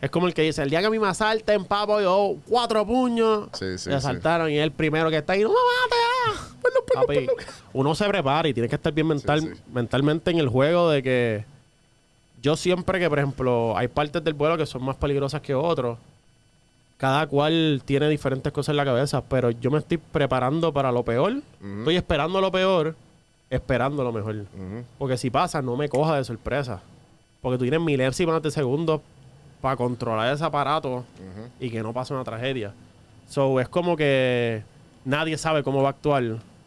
Speaker 1: Es como el que dice, el día que a mí me asalten, papo, yo cuatro puños.
Speaker 2: me asaltaron
Speaker 1: y es el primero que está ahí, no me ah". uno se prepara y tiene que estar bien mentalmente en el juego de que yo siempre que, por ejemplo, hay partes del vuelo que son más peligrosas que otros cada cual tiene diferentes cosas en la cabeza, pero yo me estoy preparando para lo peor. Estoy esperando lo peor, esperando lo mejor. Porque si pasa, no me coja de sorpresa. Porque tú tienes milésimas de segundos para controlar ese aparato y que no pase una tragedia. So, es como que nadie sabe cómo va a actuar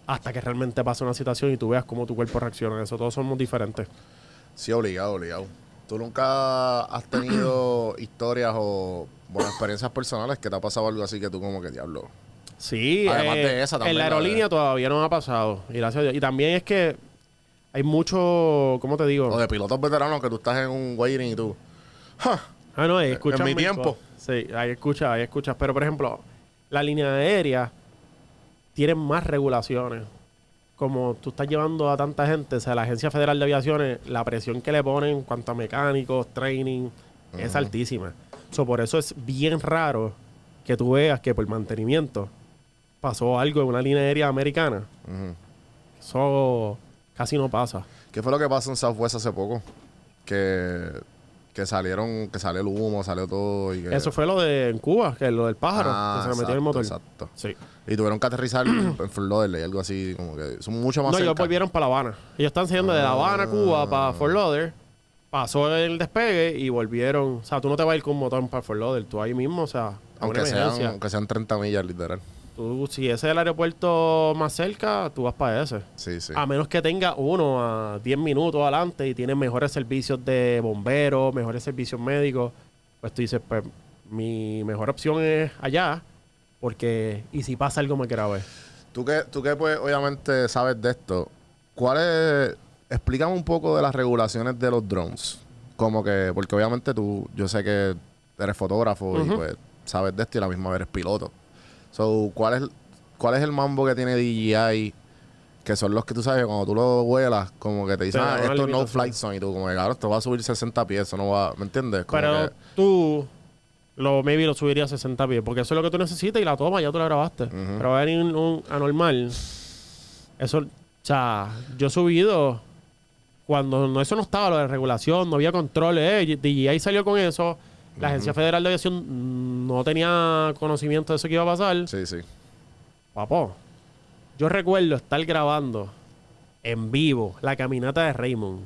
Speaker 1: hasta que realmente pasa una situación y tú veas cómo tu cuerpo reacciona. Eso todos somos diferentes.
Speaker 2: Sí, obligado, obligado. ¿Tú nunca has tenido historias o experiencias personales que te ha pasado algo así que tú como que diablo?
Speaker 1: Sí, además de eh, esa también. En la aerolínea todavía no ha pasado, y gracias a Dios. Y también es que hay mucho, ¿cómo te digo? O de pilotos veteranos que tú estás en un waiting y tú. Ah, no, ahí escuchas. En mi tiempo. Sí, ahí escuchas, ahí escuchas. Pero por ejemplo, la línea aérea tiene más regulaciones como tú estás llevando a tanta gente, o sea, la Agencia Federal de Aviaciones, la presión que le ponen en cuanto a mecánicos, training, es altísima. por eso es bien raro que tú veas que por mantenimiento pasó algo en una línea aérea americana.
Speaker 2: Eso casi no pasa. ¿Qué fue lo que pasó en Southwest hace poco? Que, que salieron, que salió el humo, salió todo. Y Eso
Speaker 1: fue lo de en Cuba, que es lo del pájaro, ah, que se exacto, metió el motor.
Speaker 2: Exacto. Sí. Y tuvieron que aterrizar en Fort Lauderdale, algo así, como que son mucho más No, ellos
Speaker 1: volvieron para La Habana. Ellos están saliendo de La Habana, ah. Cuba, para Fort Lauderdale. Pasó el despegue y volvieron. O sea, tú no te vas a ir con un motor para Fort Lauderdale, tú ahí mismo, o sea, Aunque sean, 30 millas, literal. Tú, si ese es el aeropuerto más cerca, tú vas para ese. Sí, sí. A menos que tenga uno a 10 minutos adelante y tiene mejores servicios de bomberos, mejores servicios médicos, pues tú dices, pues mi mejor opción es allá. Porque, y si pasa algo me grave.
Speaker 2: Tú que, tú que pues, obviamente sabes de esto, ¿cuál es, explícame un poco de las regulaciones de los drones? Como que, porque obviamente tú, yo sé que eres fotógrafo y pues sabes de esto y la misma vez eres piloto. So, ¿cuál es, ¿cuál es el mambo que tiene DJI que son los que tú sabes, cuando tú lo vuelas, como que te dicen, ah, esto es no flight zone, y tú como que, claro, esto va a subir 60 pies, eso no va, ¿me entiendes? Pero
Speaker 1: tú, lo maybe lo subiría a 60 pies. Porque eso es lo que tú necesitas y la toma, ya tú la grabaste. Pero va a un, anormal. Eso, o sea, yo he subido cuando no, eso no estaba, lo de regulación, no había control. Eh, DJI salió con eso. La Agencia Federal de Aviación no tenía conocimiento de eso que iba a pasar. Sí, sí. Papo, yo recuerdo estar grabando en vivo la caminata de Raymond.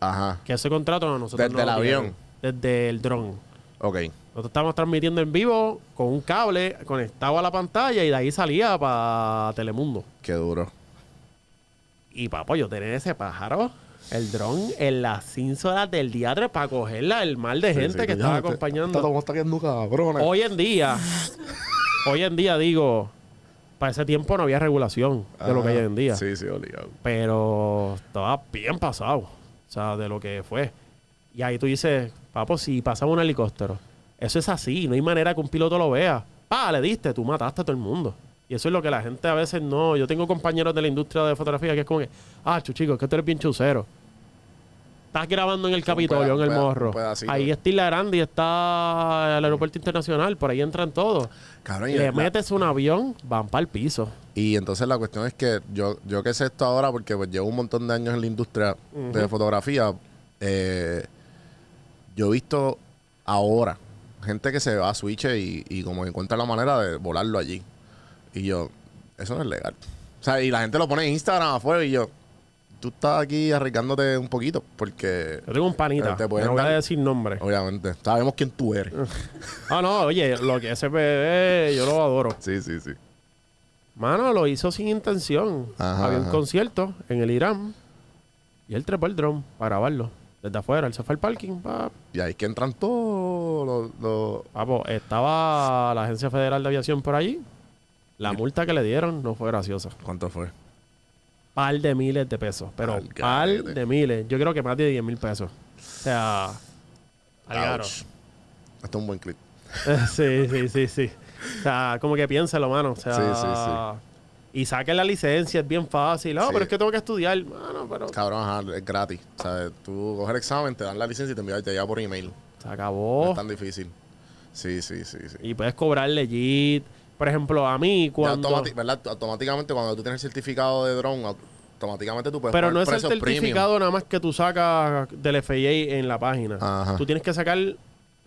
Speaker 1: Ajá. Que ese contrato no nosotros Desde el avión. Desde el dron. Ok. Nosotros estábamos transmitiendo en vivo con un cable conectado a la pantalla y de ahí salía para Telemundo. Qué duro. Y papo, yo tenía ese pájaro, el dron, en las cínsolas del diatre para cogerla el mal de gente que estaba acompañando.
Speaker 2: Te, te, Hoy
Speaker 1: en día, hoy en día digo, para ese tiempo no había regulación de lo que hay ah, hoy en día. Sí, sí, obligado. Pero estaba bien pasado, o sea, de lo que fue. Y ahí tú dices, papo, si pasaba un helicóptero eso es así, no hay manera que un piloto lo vea. Ah, le diste, tú mataste a todo el mundo. Y eso es lo que la gente a veces no. Yo tengo compañeros de la industria de fotografía que es como que, ah, Es que tú eres bien chucero. Estás grabando en el Capitolio, en el morro. Ahí está Isla Grande y está el aeropuerto internacional, por ahí entran todos. Le metes
Speaker 2: un avión, van para el piso. Y entonces la cuestión es que yo, yo que sé esto ahora, porque pues llevo un montón de años en la industria de fotografía, eh, yo he visto ahora, gente que se va a Switch y, como encuentra la manera de volarlo allí. Y yo, eso no es legal. O sea, y la gente lo pone en Instagram afuera y yo, tú estás aquí arriesgándote un poquito porque... Yo tengo un panita, te decir nombre. Obviamente, sabemos quién tú eres.
Speaker 1: ah, no, oye, lo que ese bebé, yo lo adoro. Sí, sí, sí. Mano, lo hizo sin intención. Había un concierto en el Irán y él trepó el dron para grabarlo. Desde afuera, el se parking. Y ahí que entran todos Ah, pues, estaba la Agencia Federal de Aviación por allí. La multa que le dieron no fue graciosa. ¿Cuánto fue? Par de miles de pesos. Pero par de miles. Yo creo que más de 10 mil pesos. O sea. Algaro. Hasta un buen clip. sí, sí, sí, sí. O sea, como que piénsalo, mano. O sí, sí, Y saque la licencia, es bien fácil. Ah, pero es que tengo que
Speaker 2: estudiar. Mano, Cabrón, es gratis. O tú coges el examen, te dan la licencia y te envían, ya por email acabó. es tan difícil. Sí, sí, sí, sí. Y puedes cobrarle legit. Por ejemplo, a mí cuando... ¿verdad? Automáticamente cuando tú tienes el certificado de drone, automáticamente tú puedes Pero no es el certificado
Speaker 1: nada más que tú sacas del FIA en la página. Tú tienes que sacar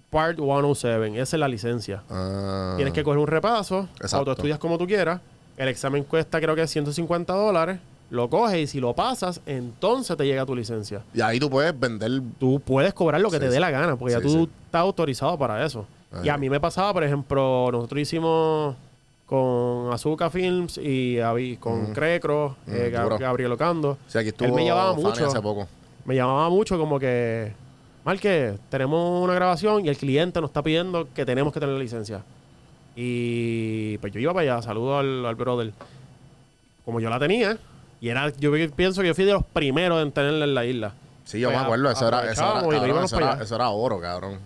Speaker 1: Part 107. Esa es la licencia. Ah. Tienes que coger un repaso. Exacto. Autoestudias como tú quieras. El examen cuesta creo que 150 dólares lo coges y si lo pasas, entonces te llega tu licencia.
Speaker 2: Y ahí tú puedes vender. Tú puedes cobrar lo que te dé la gana, porque ya tú
Speaker 1: estás autorizado para eso. Y a mí me pasaba, por ejemplo, nosotros hicimos con Azuka Films y con Crecro, eh, Gabriel Ocando.
Speaker 2: Él me llamaba mucho. Hace poco.
Speaker 1: Me llamaba mucho como que, Marque, tenemos una grabación y el cliente nos está pidiendo que tenemos que tener la licencia. Y pues yo iba para allá, saludo al, al brother. Como yo la tenía, y era, yo pienso que yo fui de los primeros en tenerla en la isla. Sí, yo me pues, acuerdo, eso era, eso, era,
Speaker 2: oro, cabrón.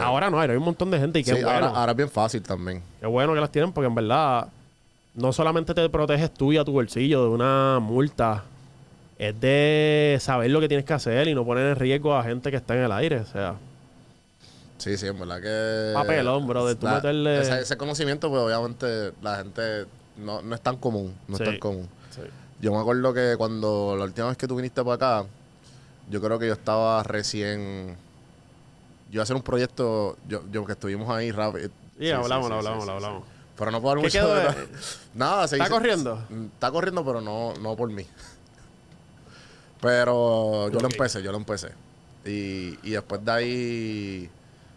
Speaker 1: ahora no, era hay un montón de gente y qué Ahora,
Speaker 2: es bien fácil también.
Speaker 1: Qué bueno que las tienen porque en verdad no solamente te proteges tú y a tu bolsillo de una multa, es de saber lo que tienes que hacer y no poner en riesgo a gente que está en el aire, o sea.
Speaker 2: Sí, sí, en verdad que... Papelón, bro, de tú meterle... Ese, conocimiento, pues obviamente la gente no, es tan común, no es tan común. Sí. Yo me acuerdo que cuando la última vez que tú viniste para acá, yo creo que yo estaba recién. Yo iba a hacer un proyecto, yo, yo que estuvimos ahí rápido. Eh, sí, hablamos, hablamos, hablamos. Pero no puedo hablar mucho Nada, se ¿Está corriendo? Mm, está corriendo, pero no, no por mí. pero yo lo empecé, yo lo empecé. Y, después de ahí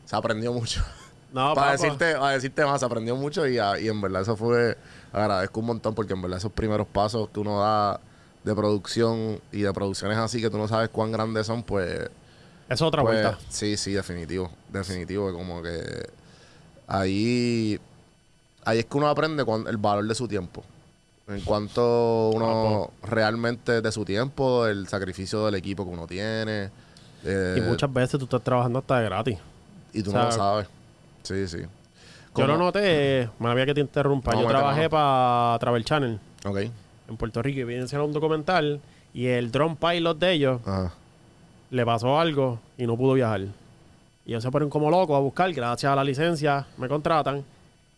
Speaker 2: se aprendió mucho. No, para, decirte, para decirte más, aprendió mucho y, ah, y, en verdad eso fue agradezco un montón porque en verdad esos primeros pasos que uno da de producción y de producciones así que tú no sabes cuán grandes son, pues... Es otra pues, vuelta. Sí, sí, definitivo. Definitivo. Como que ahí, ahí es que uno aprende el valor de su tiempo. En cuanto uno ah, pues. realmente de su tiempo, el sacrificio del equipo que uno tiene. y eh, muchas
Speaker 1: veces tú estás trabajando hasta de
Speaker 2: gratis. Y tú no lo sabes. Sí, sí. Yo lo noté, me había
Speaker 1: que te interrumpa. yo trabajé para Travel Channel. En Puerto Rico y vienen a un documental y el drone pilot de ellos Ajá. le pasó algo y no pudo viajar. Y ellos se ponen como locos a buscar, gracias a la licencia, me contratan.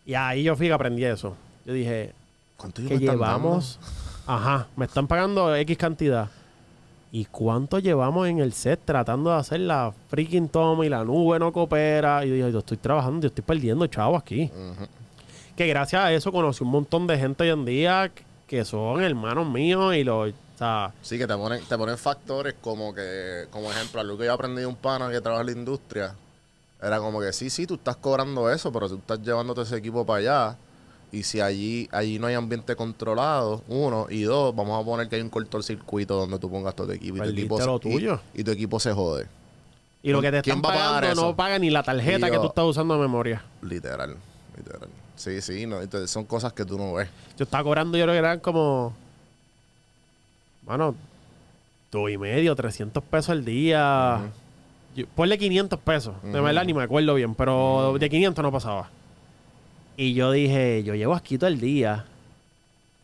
Speaker 1: Y ahí yo fui aprendí eso. Yo dije, ¿cuánto que llevamos? Ajá, me están pagando X cantidad. ¿Y cuánto llevamos en el set tratando de hacer la freaking toma y la nube no coopera? Y yo, estoy trabajando, yo estoy perdiendo chavo aquí. Que gracias a eso conocí un montón de gente hoy en día que son hermanos míos y los o sea, sí,
Speaker 2: que te ponen, te ponen factores como que, como ejemplo, algo que yo aprendí de un pana que trabaja en la industria, era como que sí, sí, tú estás cobrando eso, pero tú estás llevándote ese equipo para allá y si allí, allí no hay ambiente controlado, uno, y dos, vamos a poner que hay un cortocircuito donde tú pongas todo tu equipo. Y tu equipo, se, jode. Y lo que te están pagando no
Speaker 1: paga ni la tarjeta que tú estás
Speaker 2: usando a memoria. Literal, literal. Sí, sí, son cosas que tú no ves. Yo estaba cobrando, yo creo que eran como. Bueno,
Speaker 1: dos y medio, 300 pesos al día. ponle 500 pesos. De verdad ni me acuerdo bien, pero de 500 no pasaba. Y yo dije, yo llevo aquí todo el día.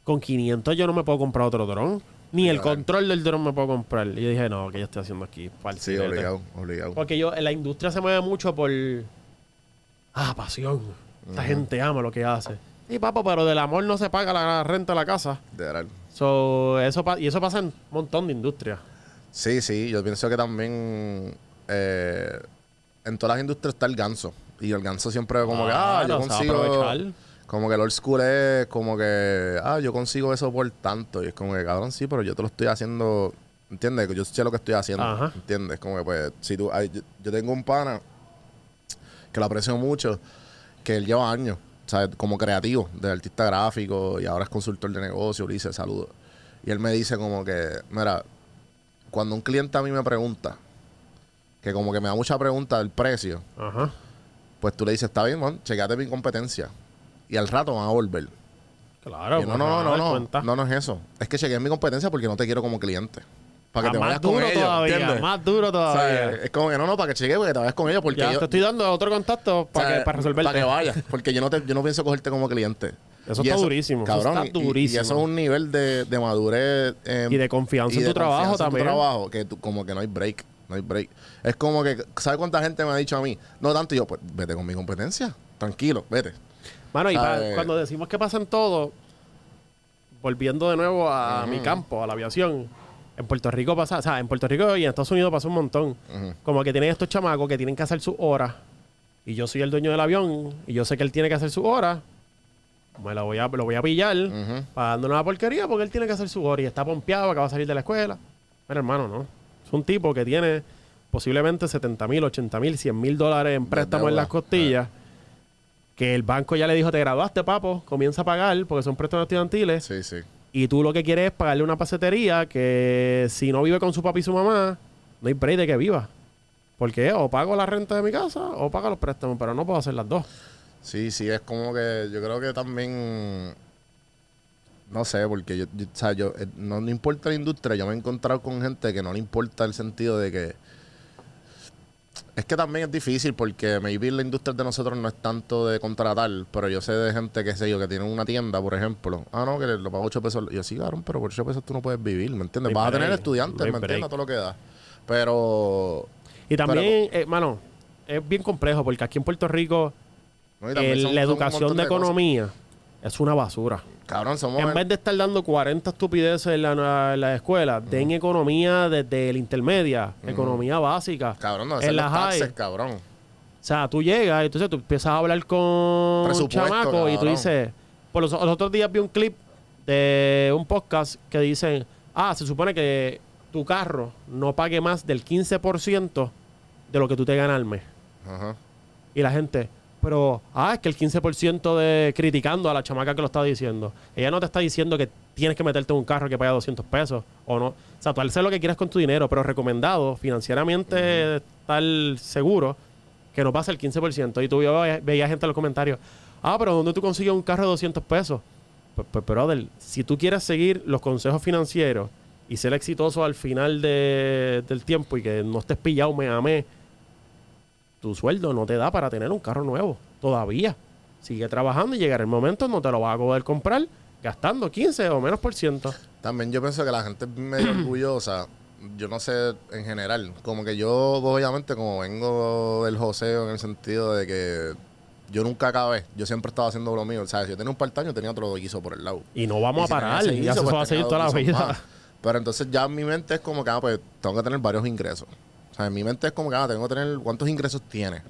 Speaker 1: Con 500 yo no me puedo comprar otro dron. Ni el control del dron me puedo comprar. Y yo dije, no, que yo estoy haciendo aquí? Sí, obligado, obligado. Porque yo, la industria se mueve mucho por... Ah, pasión. Esta gente ama lo que hace. Sí, papá, pero del amor no se paga la renta de la casa. De verdad. eso y eso pasa en un
Speaker 2: montón de industrias. Sí, sí. Yo pienso que también eh, en todas las industrias está el ganso. Y el ganso siempre como que, ah, yo consigo. Como que el old school es como que, ah, yo consigo eso por tanto. Y es como que, cabrón, sí, pero yo te lo estoy haciendo. ¿Entiendes? Yo sé lo que estoy haciendo. ¿Entiendes? Como que, pues, si tú. yo, tengo un pana que lo aprecio mucho, que él lleva años, ¿sabes? Como creativo, de artista gráfico y ahora es consultor de negocio, dice saludo. Y él me dice, como que, mira, cuando un cliente a mí me pregunta, que como que me da mucha pregunta del precio. Ajá pues tú le dices, está bien, man, mi competencia. Y al rato van a volver.
Speaker 1: Claro, no, no, no, no,
Speaker 2: no, no, es eso. Es que a mi competencia porque no te quiero como cliente. Para que te vayas con ellos. Todavía, Más duro todavía. es como que no, no, para que llegue porque te vayas con ellos. Porque ya, yo, te estoy dando otro contacto para, que, para resolverte. que vayas, porque yo no, te, yo no pienso cogerte como cliente. Eso está durísimo. Cabrón, está durísimo. Y, eso es un nivel de, madurez. Em, y de confianza en tu trabajo también. En tu trabajo, que como que no hay break. Es como que, ¿sabes cuánta gente me ha dicho a mí? No tanto, yo, pues vete con mi competencia, tranquilo, vete. Mano, y cuando
Speaker 1: decimos que pasan todo, volviendo de nuevo a mi campo, a la aviación, en Puerto Rico pasa, o sea, en Puerto Rico y en Estados Unidos pasa un montón. Como que tienen estos chamacos que tienen que hacer su hora y yo soy el dueño del avión, y yo sé que él tiene que hacer su hora me lo voy a, lo voy a pillar pagando para una porquería porque él tiene que hacer su hora y está pompeado, acaba a salir de la escuela. pero hermano, no un tipo que tiene posiblemente 70 mil, 80 mil, 100 mil dólares en préstamos en las costillas. Ah. Que el banco ya le dijo, te graduaste, papo, comienza a pagar porque son préstamos estudiantiles. Sí, sí. Y tú lo que quieres es pagarle una pasetería que si no vive con su papá y su mamá, no hay break de que viva. Porque o pago la renta de mi
Speaker 2: casa o pago los préstamos, pero no puedo hacer las dos. Sí, sí, es como que yo creo que también no sé, porque yo, o sea, yo eh, no, importa la industria, yo me he encontrado con gente que no le importa el sentido de que. Es que también es difícil porque maybe la industria de nosotros no es tanto de contratar, pero yo sé de gente que sé yo que tiene una tienda, por ejemplo. Ah, no, que lo pago 8 pesos. Yo sí, claro, pero por 8 pesos tú no puedes vivir, ¿me entiendes? Vas a tener estudiantes, ¿me entiendes? Todo lo que da. Pero. Y también,
Speaker 1: hermano, eh, es bien complejo porque aquí en Puerto Rico la educación de, economía es una basura. Cabrón, somos. En vez de estar dando 40 estupideces en la, escuela, den economía desde el intermedia, economía básica. Cabrón, no, en las taxes, cabrón. O sea, tú llegas y entonces tú empiezas a hablar con chamaco y tú dices. Por los, otros días vi un clip de un podcast que dicen: Ah, se supone que tu carro no pague más del 15% de lo que tú te ganas al mes. Y la gente, pero, ah, es que el 15% de criticando a la chamaca que lo está diciendo. Ella no te está diciendo que tienes que meterte en un carro que paga 200 pesos o no. O sea, tú haces lo que quieras con tu dinero, pero recomendado financieramente estar seguro que no pase el 15%. Y tú veías gente en los comentarios, ah, pero ¿dónde tú consigues un carro de 200 pesos? Pero, pues, pues, Adel, si tú quieres seguir los consejos financieros y ser exitoso al final del tiempo y que no estés pillado me amé tu sueldo no te da para tener un carro nuevo todavía. Sigue trabajando y llegará el momento no te lo vas
Speaker 2: a poder comprar gastando 15 o menos por ciento. También yo pienso que la gente es medio orgullosa. Yo no sé en general. Como que yo, obviamente, como vengo del joseo en el sentido de que yo nunca acabé. Yo siempre estaba haciendo lo mío. O sea, si yo tenía un partaño, tenía otro guiso por el lado. Y no vamos a parar. y eso va pues a seguir toda la vida. Pero entonces ya mi mente es como que, ah, pues tengo que tener varios ingresos. O sea, en mi mente es como que ah, tengo que tener cuántos ingresos tiene?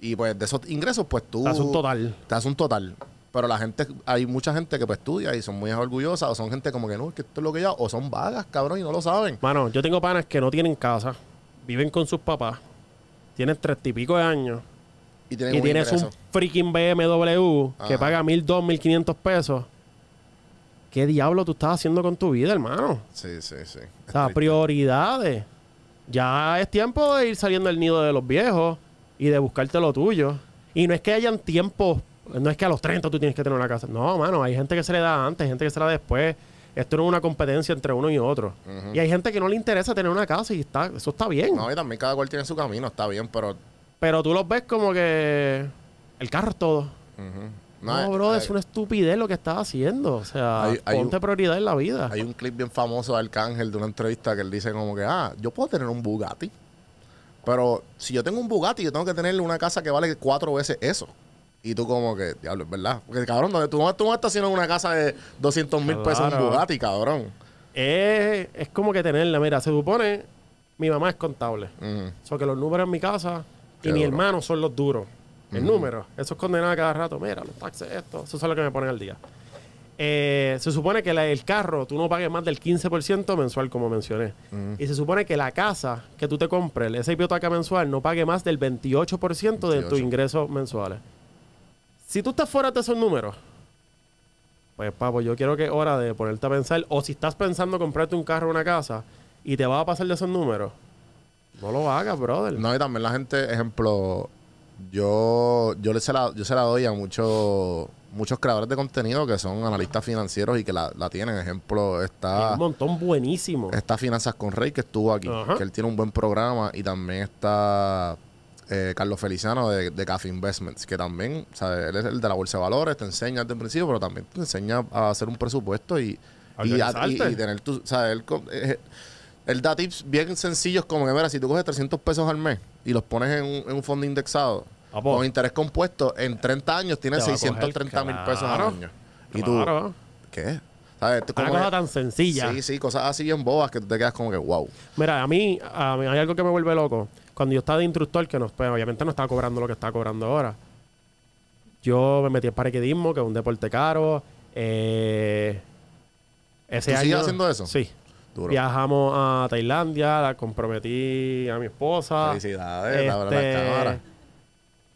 Speaker 2: Y pues de esos ingresos, pues tú. Te un total. Te un total. Pero la gente, hay mucha gente que pues estudia y son muy orgullosas, o son gente como que no, es que esto es lo que yo, o son vagas, cabrón, y no lo
Speaker 1: saben. Mano, yo tengo panas que no tienen casa, viven con sus papás, tienen tres y pico de años.
Speaker 2: Y, tienen y un tienes un
Speaker 1: freaking BMW que paga mil, dos, mil quinientos pesos. ¿Qué diablo tú estás haciendo con tu vida, hermano?
Speaker 2: Sí, sí, sí. o
Speaker 1: sea, prioridades ya es tiempo de ir saliendo del nido de los viejos y de buscarte lo tuyo. Y no es que hayan tiempo, no es que a los 30 tú tienes que tener una casa. No, mano, hay gente que se le da antes, gente que se la da después. Esto no es una competencia entre uno y otro. Y hay gente que no le interesa tener una casa y está, eso está bien. No, y también cada cual tiene su camino, está bien, pero. Pero tú los ves como que el carro es todo.
Speaker 2: No, eh, bro, es eh,
Speaker 1: una estupidez lo que estás haciendo. O sea, ponte prioridad en la vida.
Speaker 2: Hay un clip bien famoso de Arcángel de una entrevista que él dice como que, ah, yo puedo tener un Bugatti. Pero si yo tengo un Bugatti, yo tengo que tenerle una casa que vale cuatro veces eso. Y tú como que, diablo, es verdad. Porque, cabrón, tú, tú no estás haciendo una casa de 200 mil pesos en Bugatti, cabrón. Es, como que
Speaker 1: tenerla. Mira, se supone, mi mamá es contable. Son que los números en mi casa y mi hermano son los duros el número. Eso es condenado cada rato. Mira, los taxes, esto. Eso es lo que me ponen al día. Eh, se supone que el carro tú no pagues más del 15% mensual, como mencioné. Y se supone que la casa que tú te compres, esa hipoteca mensual, no pague más del 28%, de tus ingresos mensuales. Si tú estás fuera de esos números, pues papo, yo quiero que es hora de ponerte a pensar, o si estás pensando comprarte un carro o una casa y te va a pasar de esos números,
Speaker 2: no lo hagas, brother. No, y también la gente, ejemplo, yo, yo, se la, yo se la doy a muchos muchos creadores de contenido que son analistas financieros y que la, la tienen. Ejemplo, está. un
Speaker 1: montón buenísimo. Está
Speaker 2: Finanzas con Rey, que estuvo aquí, que él tiene un buen programa. Y también está eh, Carlos Feliciano de, de Investments, que también, Él es el de la bolsa de valores, te enseña desde el principio, pero también te enseña a hacer un presupuesto y. Y, tener tu. Eh, él, da tips bien sencillos como que, mira, si tú coges 300 pesos al mes y los pones en un, fondo indexado con interés compuesto, en 30 años tienes 630 mil pesos al año. Y tú, ¿qué? Una cosa tan sencilla. Sí, sí, cosas así bien bobas que tú te quedas como que wow.
Speaker 1: Mira, a mí, mí hay algo que me vuelve loco. Cuando yo estaba de instructor, que no, pues, obviamente no estaba cobrando lo que está cobrando ahora. Yo me metí en paraquedismo, que es un deporte caro. Eh, ese año, haciendo eso? Sí. Viajamos a Tailandia, la comprometí a mi esposa. Felicidades, la este,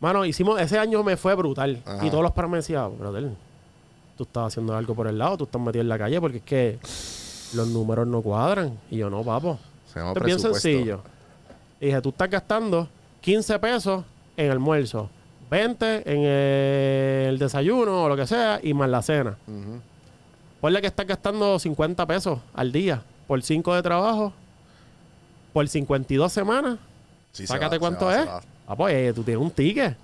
Speaker 1: Mano, hicimos, ese año me fue brutal. Y todos los paros me brother, tú estás haciendo algo por el lado, tú estás metido en la calle porque es que los números no cuadran. Y yo, no, papo.
Speaker 2: es bien sencillo.
Speaker 1: Y dije, tú estás gastando 15 pesos en almuerzo, 20 en el desayuno o lo que sea, y más la cena. Ponle que estás gastando 50 pesos al día por 5 de trabajo, por 52 semanas. Sí, sácate cuánto es. Ah, pues eh, tú tienes un ticket.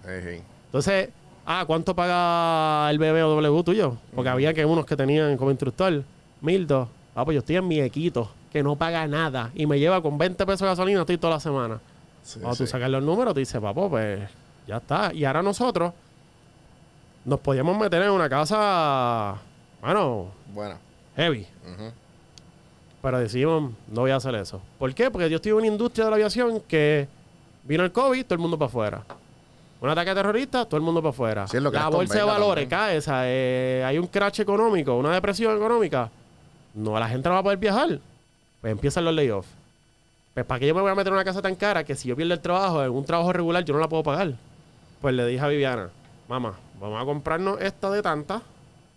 Speaker 1: Entonces, ah, ¿cuánto paga el BBW tuyo? Porque había que unos que tenían como instructor, mil dos. Ah, pues yo estoy en mi equito, que no paga nada y me lleva con 20 pesos de gasolina, estoy toda la semana. O tú sacas los números, te dice, papo, pues ya está. Y ahora nosotros nos podíamos meter en una casa, bueno, bueno. heavy. Ajá. Pero decimos, no voy a hacer eso. ¿Por qué? Porque yo estoy en una industria de la aviación que vino el COVID, todo el mundo para afuera. Un ataque terrorista, todo el mundo para afuera. la bolsa de valores cae, O sea eh, hay un crash económico, una depresión económica. No, la gente no va a poder viajar. Pues empiezan los layoffs. Pues para qué yo me voy a meter en una casa tan cara que si yo pierdo el trabajo, en un trabajo regular, yo no la puedo pagar. Pues le dije a Viviana, mamá, vamos a comprarnos esta de tanta,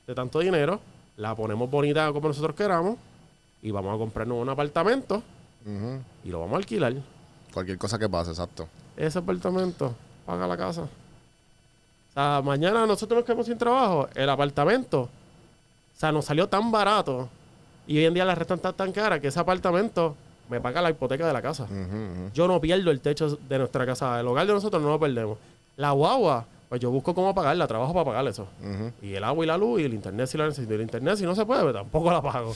Speaker 1: de tanto dinero, la ponemos bonita como nosotros queramos y vamos a comprarnos un apartamento y lo vamos a alquilar. Cualquier cosa que pase, exacto. Ese apartamento paga la casa. O sea, mañana nosotros nos quedamos sin trabajo. El apartamento, o sea, nos salió tan barato y hoy en día la rentas están tan caras que ese apartamento me paga la hipoteca de la casa. Yo no pierdo el techo de nuestra casa. El hogar de nosotros no lo perdemos. La guagua, pues yo busco cómo pagarla, trabajo para pagar eso. Y el agua y la luz y el internet si la necesito. Y el internet si no se puede, pues tampoco la pago.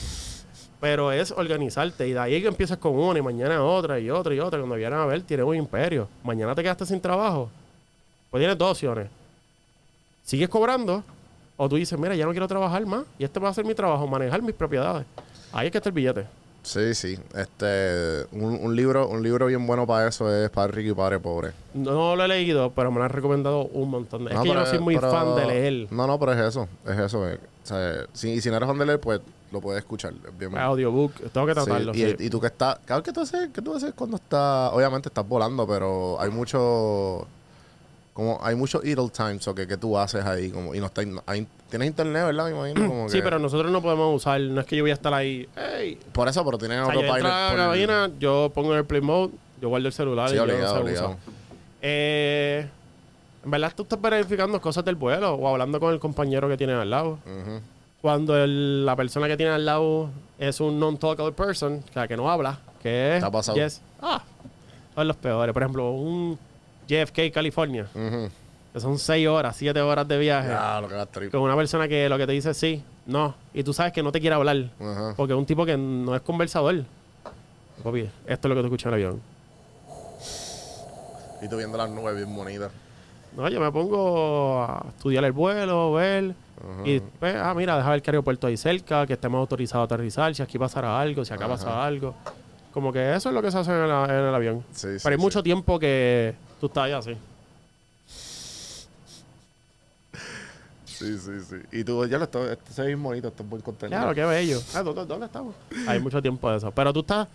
Speaker 1: Pero es organizarte y de ahí que empiezas con una y mañana otra y otra y otra. Cuando vieran a ver, tienes un imperio. Mañana te quedaste sin trabajo. Pues tienes dos opciones. Sigues cobrando o tú dices, mira, ya no quiero trabajar más y este va a ser mi trabajo, manejar mis propiedades. Ahí es que está el billete.
Speaker 2: Sí, sí. Este, un, libro, un libro bien bueno para eso es Padre Rico y Padre Pobre.
Speaker 1: No lo he leído, pero me lo han recomendado un montón. es que yo no soy muy fan de leer.
Speaker 2: No, no, pero es eso. Es eso sea, si, si no eres fan leer, pues lo puedes escuchar. audiobook, tengo que tratarlo. Y, tú que estás, claro, ¿qué tú haces, qué tú haces cuando estás, obviamente estás volando, pero hay mucho, como hay mucho idle time, o que, que, tú haces ahí, como, y no está, tienes internet, ¿verdad? Me imagino. Como sí, pero
Speaker 1: nosotros no podemos usar, no es que yo voy a estar ahí, Por eso, pero tienen o yo entro el... yo pongo el play mode, yo guardo el celular y yo no se Eh... En verdad tú estás verificando cosas del vuelo o hablando con el compañero que tiene al lado. Cuando la persona que tiene al lado es un non-talkable person, o sea, que no habla, que es... ha pasado. Ah, son los peores. Por ejemplo, un JFK California. que son 6 horas, 7 horas de viaje. Ah, lo que Con una persona que lo que te dice es sí, no. Y tú sabes que no te quiere hablar. Porque es un tipo que no es conversador. esto es lo que te escuchas en el avión.
Speaker 2: Y tú viendo las nubes bien bonitas. No, yo me
Speaker 1: pongo a estudiar el vuelo, ver. Y después, pues, ah, mira, deja ver qué aeropuerto hay cerca, que estemos autorizados a aterrizar, si aquí pasará algo, si acá pasa algo. Como que eso es lo que se hace en, el avión. Sí, Pero hay mucho tiempo que tú estás allá así.
Speaker 2: Sí, sí, sí. Y tú, ya lo estás, este se ve bonito, estoy muy contento. Claro, qué bello. Ah,
Speaker 1: ¿dónde, ¿dónde, estamos? Hay mucho tiempo de eso. Pero tú estás.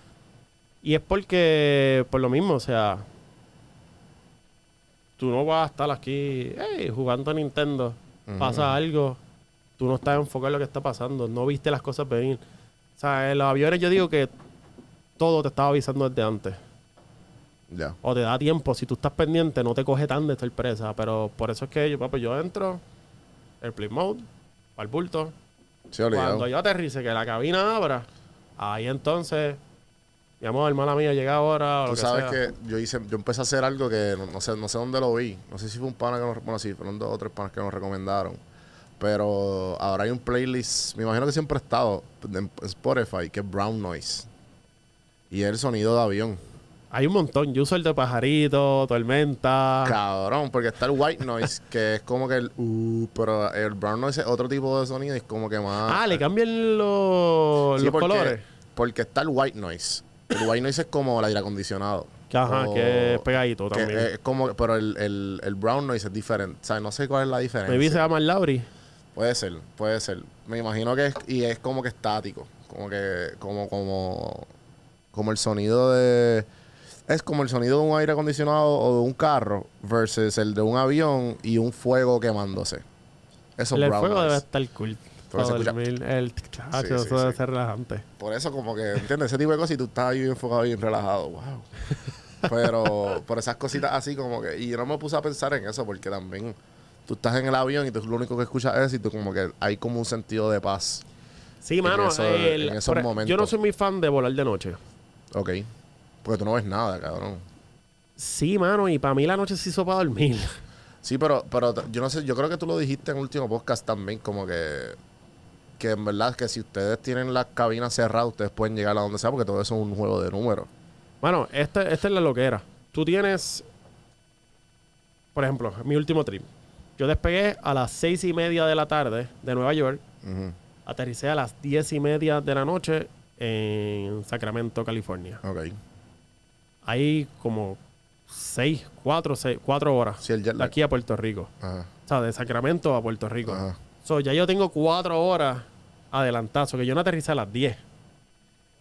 Speaker 1: Y es porque, por lo mismo, o sea, tú no vas a estar aquí jugando a Nintendo. Pasa algo, tú no estás enfocado en lo que está pasando, no viste las cosas venir. O sea, en los aviones yo digo que todo te estaba avisando desde antes. Ya. O te da tiempo, si tú estás pendiente, no te coge tan de sorpresa. Pero por eso es que yo, papá, yo entro, el play mode, para el bulto.
Speaker 2: Cuando yo
Speaker 1: aterrice, que la cabina abra, ahí entonces mi amor, hermana mía, llega ahora. Tú sabes que
Speaker 2: yo hice, yo empecé a hacer algo que no, sé, no sé dónde lo vi. No sé si fue un pana que nos, bueno, sí, fueron dos o tres panas que nos recomendaron. Pero ahora hay un playlist, me imagino que siempre ha estado en Spotify, que es Brown Noise. Y el sonido de avión. Hay un montón. Yo uso el de pajarito, tormenta. Cabrón, porque está el white noise, que es como que el uh, pero el brown noise es otro tipo de sonido y es como que más. Ah, le cambian los, colores. Porque está el white noise el white noise es como el aire acondicionado. ajá, que es pegadito también. como, pero el, brown noise es diferente. O no sé cuál es la diferencia. Maybe se llama el Puede ser, puede ser. Me imagino que es, y es como que estático. Como que, como, como, como el sonido de. Es como el sonido de un aire acondicionado o de un carro versus el de un avión y un fuego quemándose. Eso el, el fuego debe estar cool el relajante. Por eso, como que, ¿entiendes? Ese tipo de cosas y tú estás bien enfocado, y bien relajado. ¡Wow! Pero por esas cositas así, como que. Y yo no me puse a pensar en eso, porque también tú estás en el avión y tú lo único que escuchas es y tú, como que hay como un sentido de paz. Sí, mano, eh, en esos momentos. Yo no soy muy fan de volar de noche. Ok. Porque tú no ves nada, cabrón. Sí, mano, y para mí la noche se hizo para dormir. Sí, pero, pero yo no sé, yo creo que tú lo dijiste en el último podcast también, como que que en verdad que si ustedes tienen la cabina cerrada... ustedes pueden llegar a donde sea porque todo eso es un juego de números. Bueno, esta, este es la loquera. Tú tienes,
Speaker 1: por ejemplo, mi último trip. Yo despegué a las seis y media de la tarde de Nueva York. Aterricé a las diez y media de la noche en Sacramento, California. Ok. Ahí como seis, cuatro, seis, cuatro horas de aquí a Puerto Rico. O sea, de Sacramento a Puerto Rico. Ajá. ya yo tengo cuatro horas adelantazo, que yo no aterriza a las 10.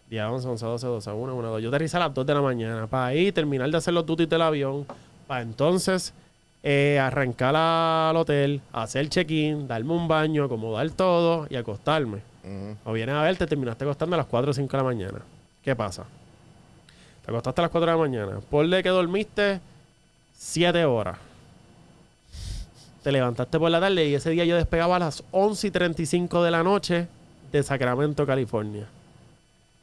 Speaker 1: Día 11, 11, 12, 12, 1, 1, 2. Yo aterricé a las 2 de la mañana para ahí terminar de hacer los duties del avión, para entonces eh, arrancar al hotel, hacer el check-in, darme un baño, acomodar todo y acostarme. O vienes a ver, te terminaste acostando a las 4 o 5 de la mañana. ¿Qué pasa? Te acostaste a las 4 de la mañana. de que dormiste 7 horas. Te levantaste por la tarde y ese día yo despegaba a las 11 y 35 de la noche de Sacramento, California.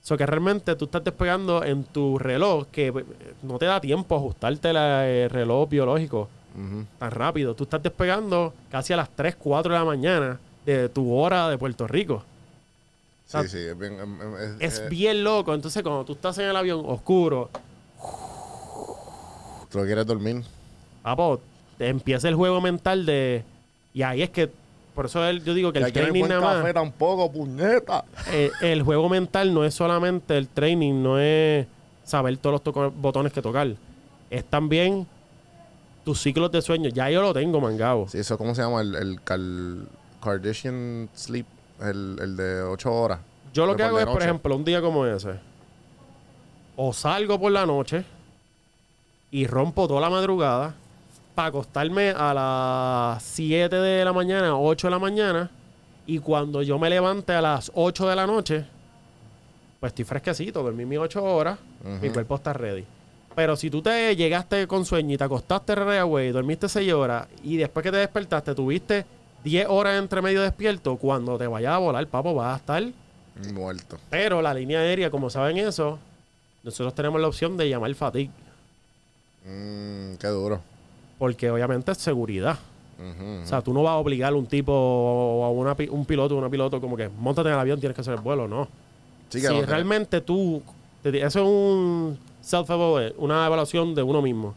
Speaker 1: O sea que realmente tú estás despegando en tu reloj que eh, no te da tiempo a ajustarte el eh, reloj biológico tan rápido. Tú estás despegando casi a las 3, 4 de la mañana de tu hora de Puerto Rico.
Speaker 2: sí, sí, es bien, em, em, es, eh.
Speaker 1: bien loco. Entonces, cuando tú estás en el avión oscuro, tú quieres dormir. Papo, empieza el juego mental de. Y ahí es que por eso yo digo que el training nada más. Eh, el juego mental no es solamente el training, no es saber todos los botones que tocar. Es también tus ciclos de
Speaker 2: sueño. Ya yo lo tengo, mangabo. Sí, eso, ¿cómo se llama? El, el Sleep, el, de 8 horas. Yo lo que hago es, por ejemplo, un día como ese,
Speaker 1: o salgo por la noche y rompo toda la madrugada para acostarme a las 7 de la mañana, 8 de la mañana, y cuando yo me levante a las 8 de la noche, pues estoy fresquecito, dormí mis 8 horas, mi cuerpo está ready. Pero si tú te llegaste con sueño y te acostaste reaway, dormiste 6 horas y después que te despertaste tuviste 10 horas entre medio despierto, cuando te vayas a volar, papo, vas a estar muerto. Pero la línea aérea, como saben eso, nosotros tenemos la opción de llamar fatigue.
Speaker 2: Mmm, qué duro porque
Speaker 1: obviamente es seguridad.
Speaker 2: O sea,
Speaker 1: tú no vas a obligar a un tipo o a un piloto o una piloto como que montate en el avión, tienes que hacer el vuelo, no.
Speaker 2: si realmente
Speaker 1: tú, eso es un self una evaluación de uno mismo.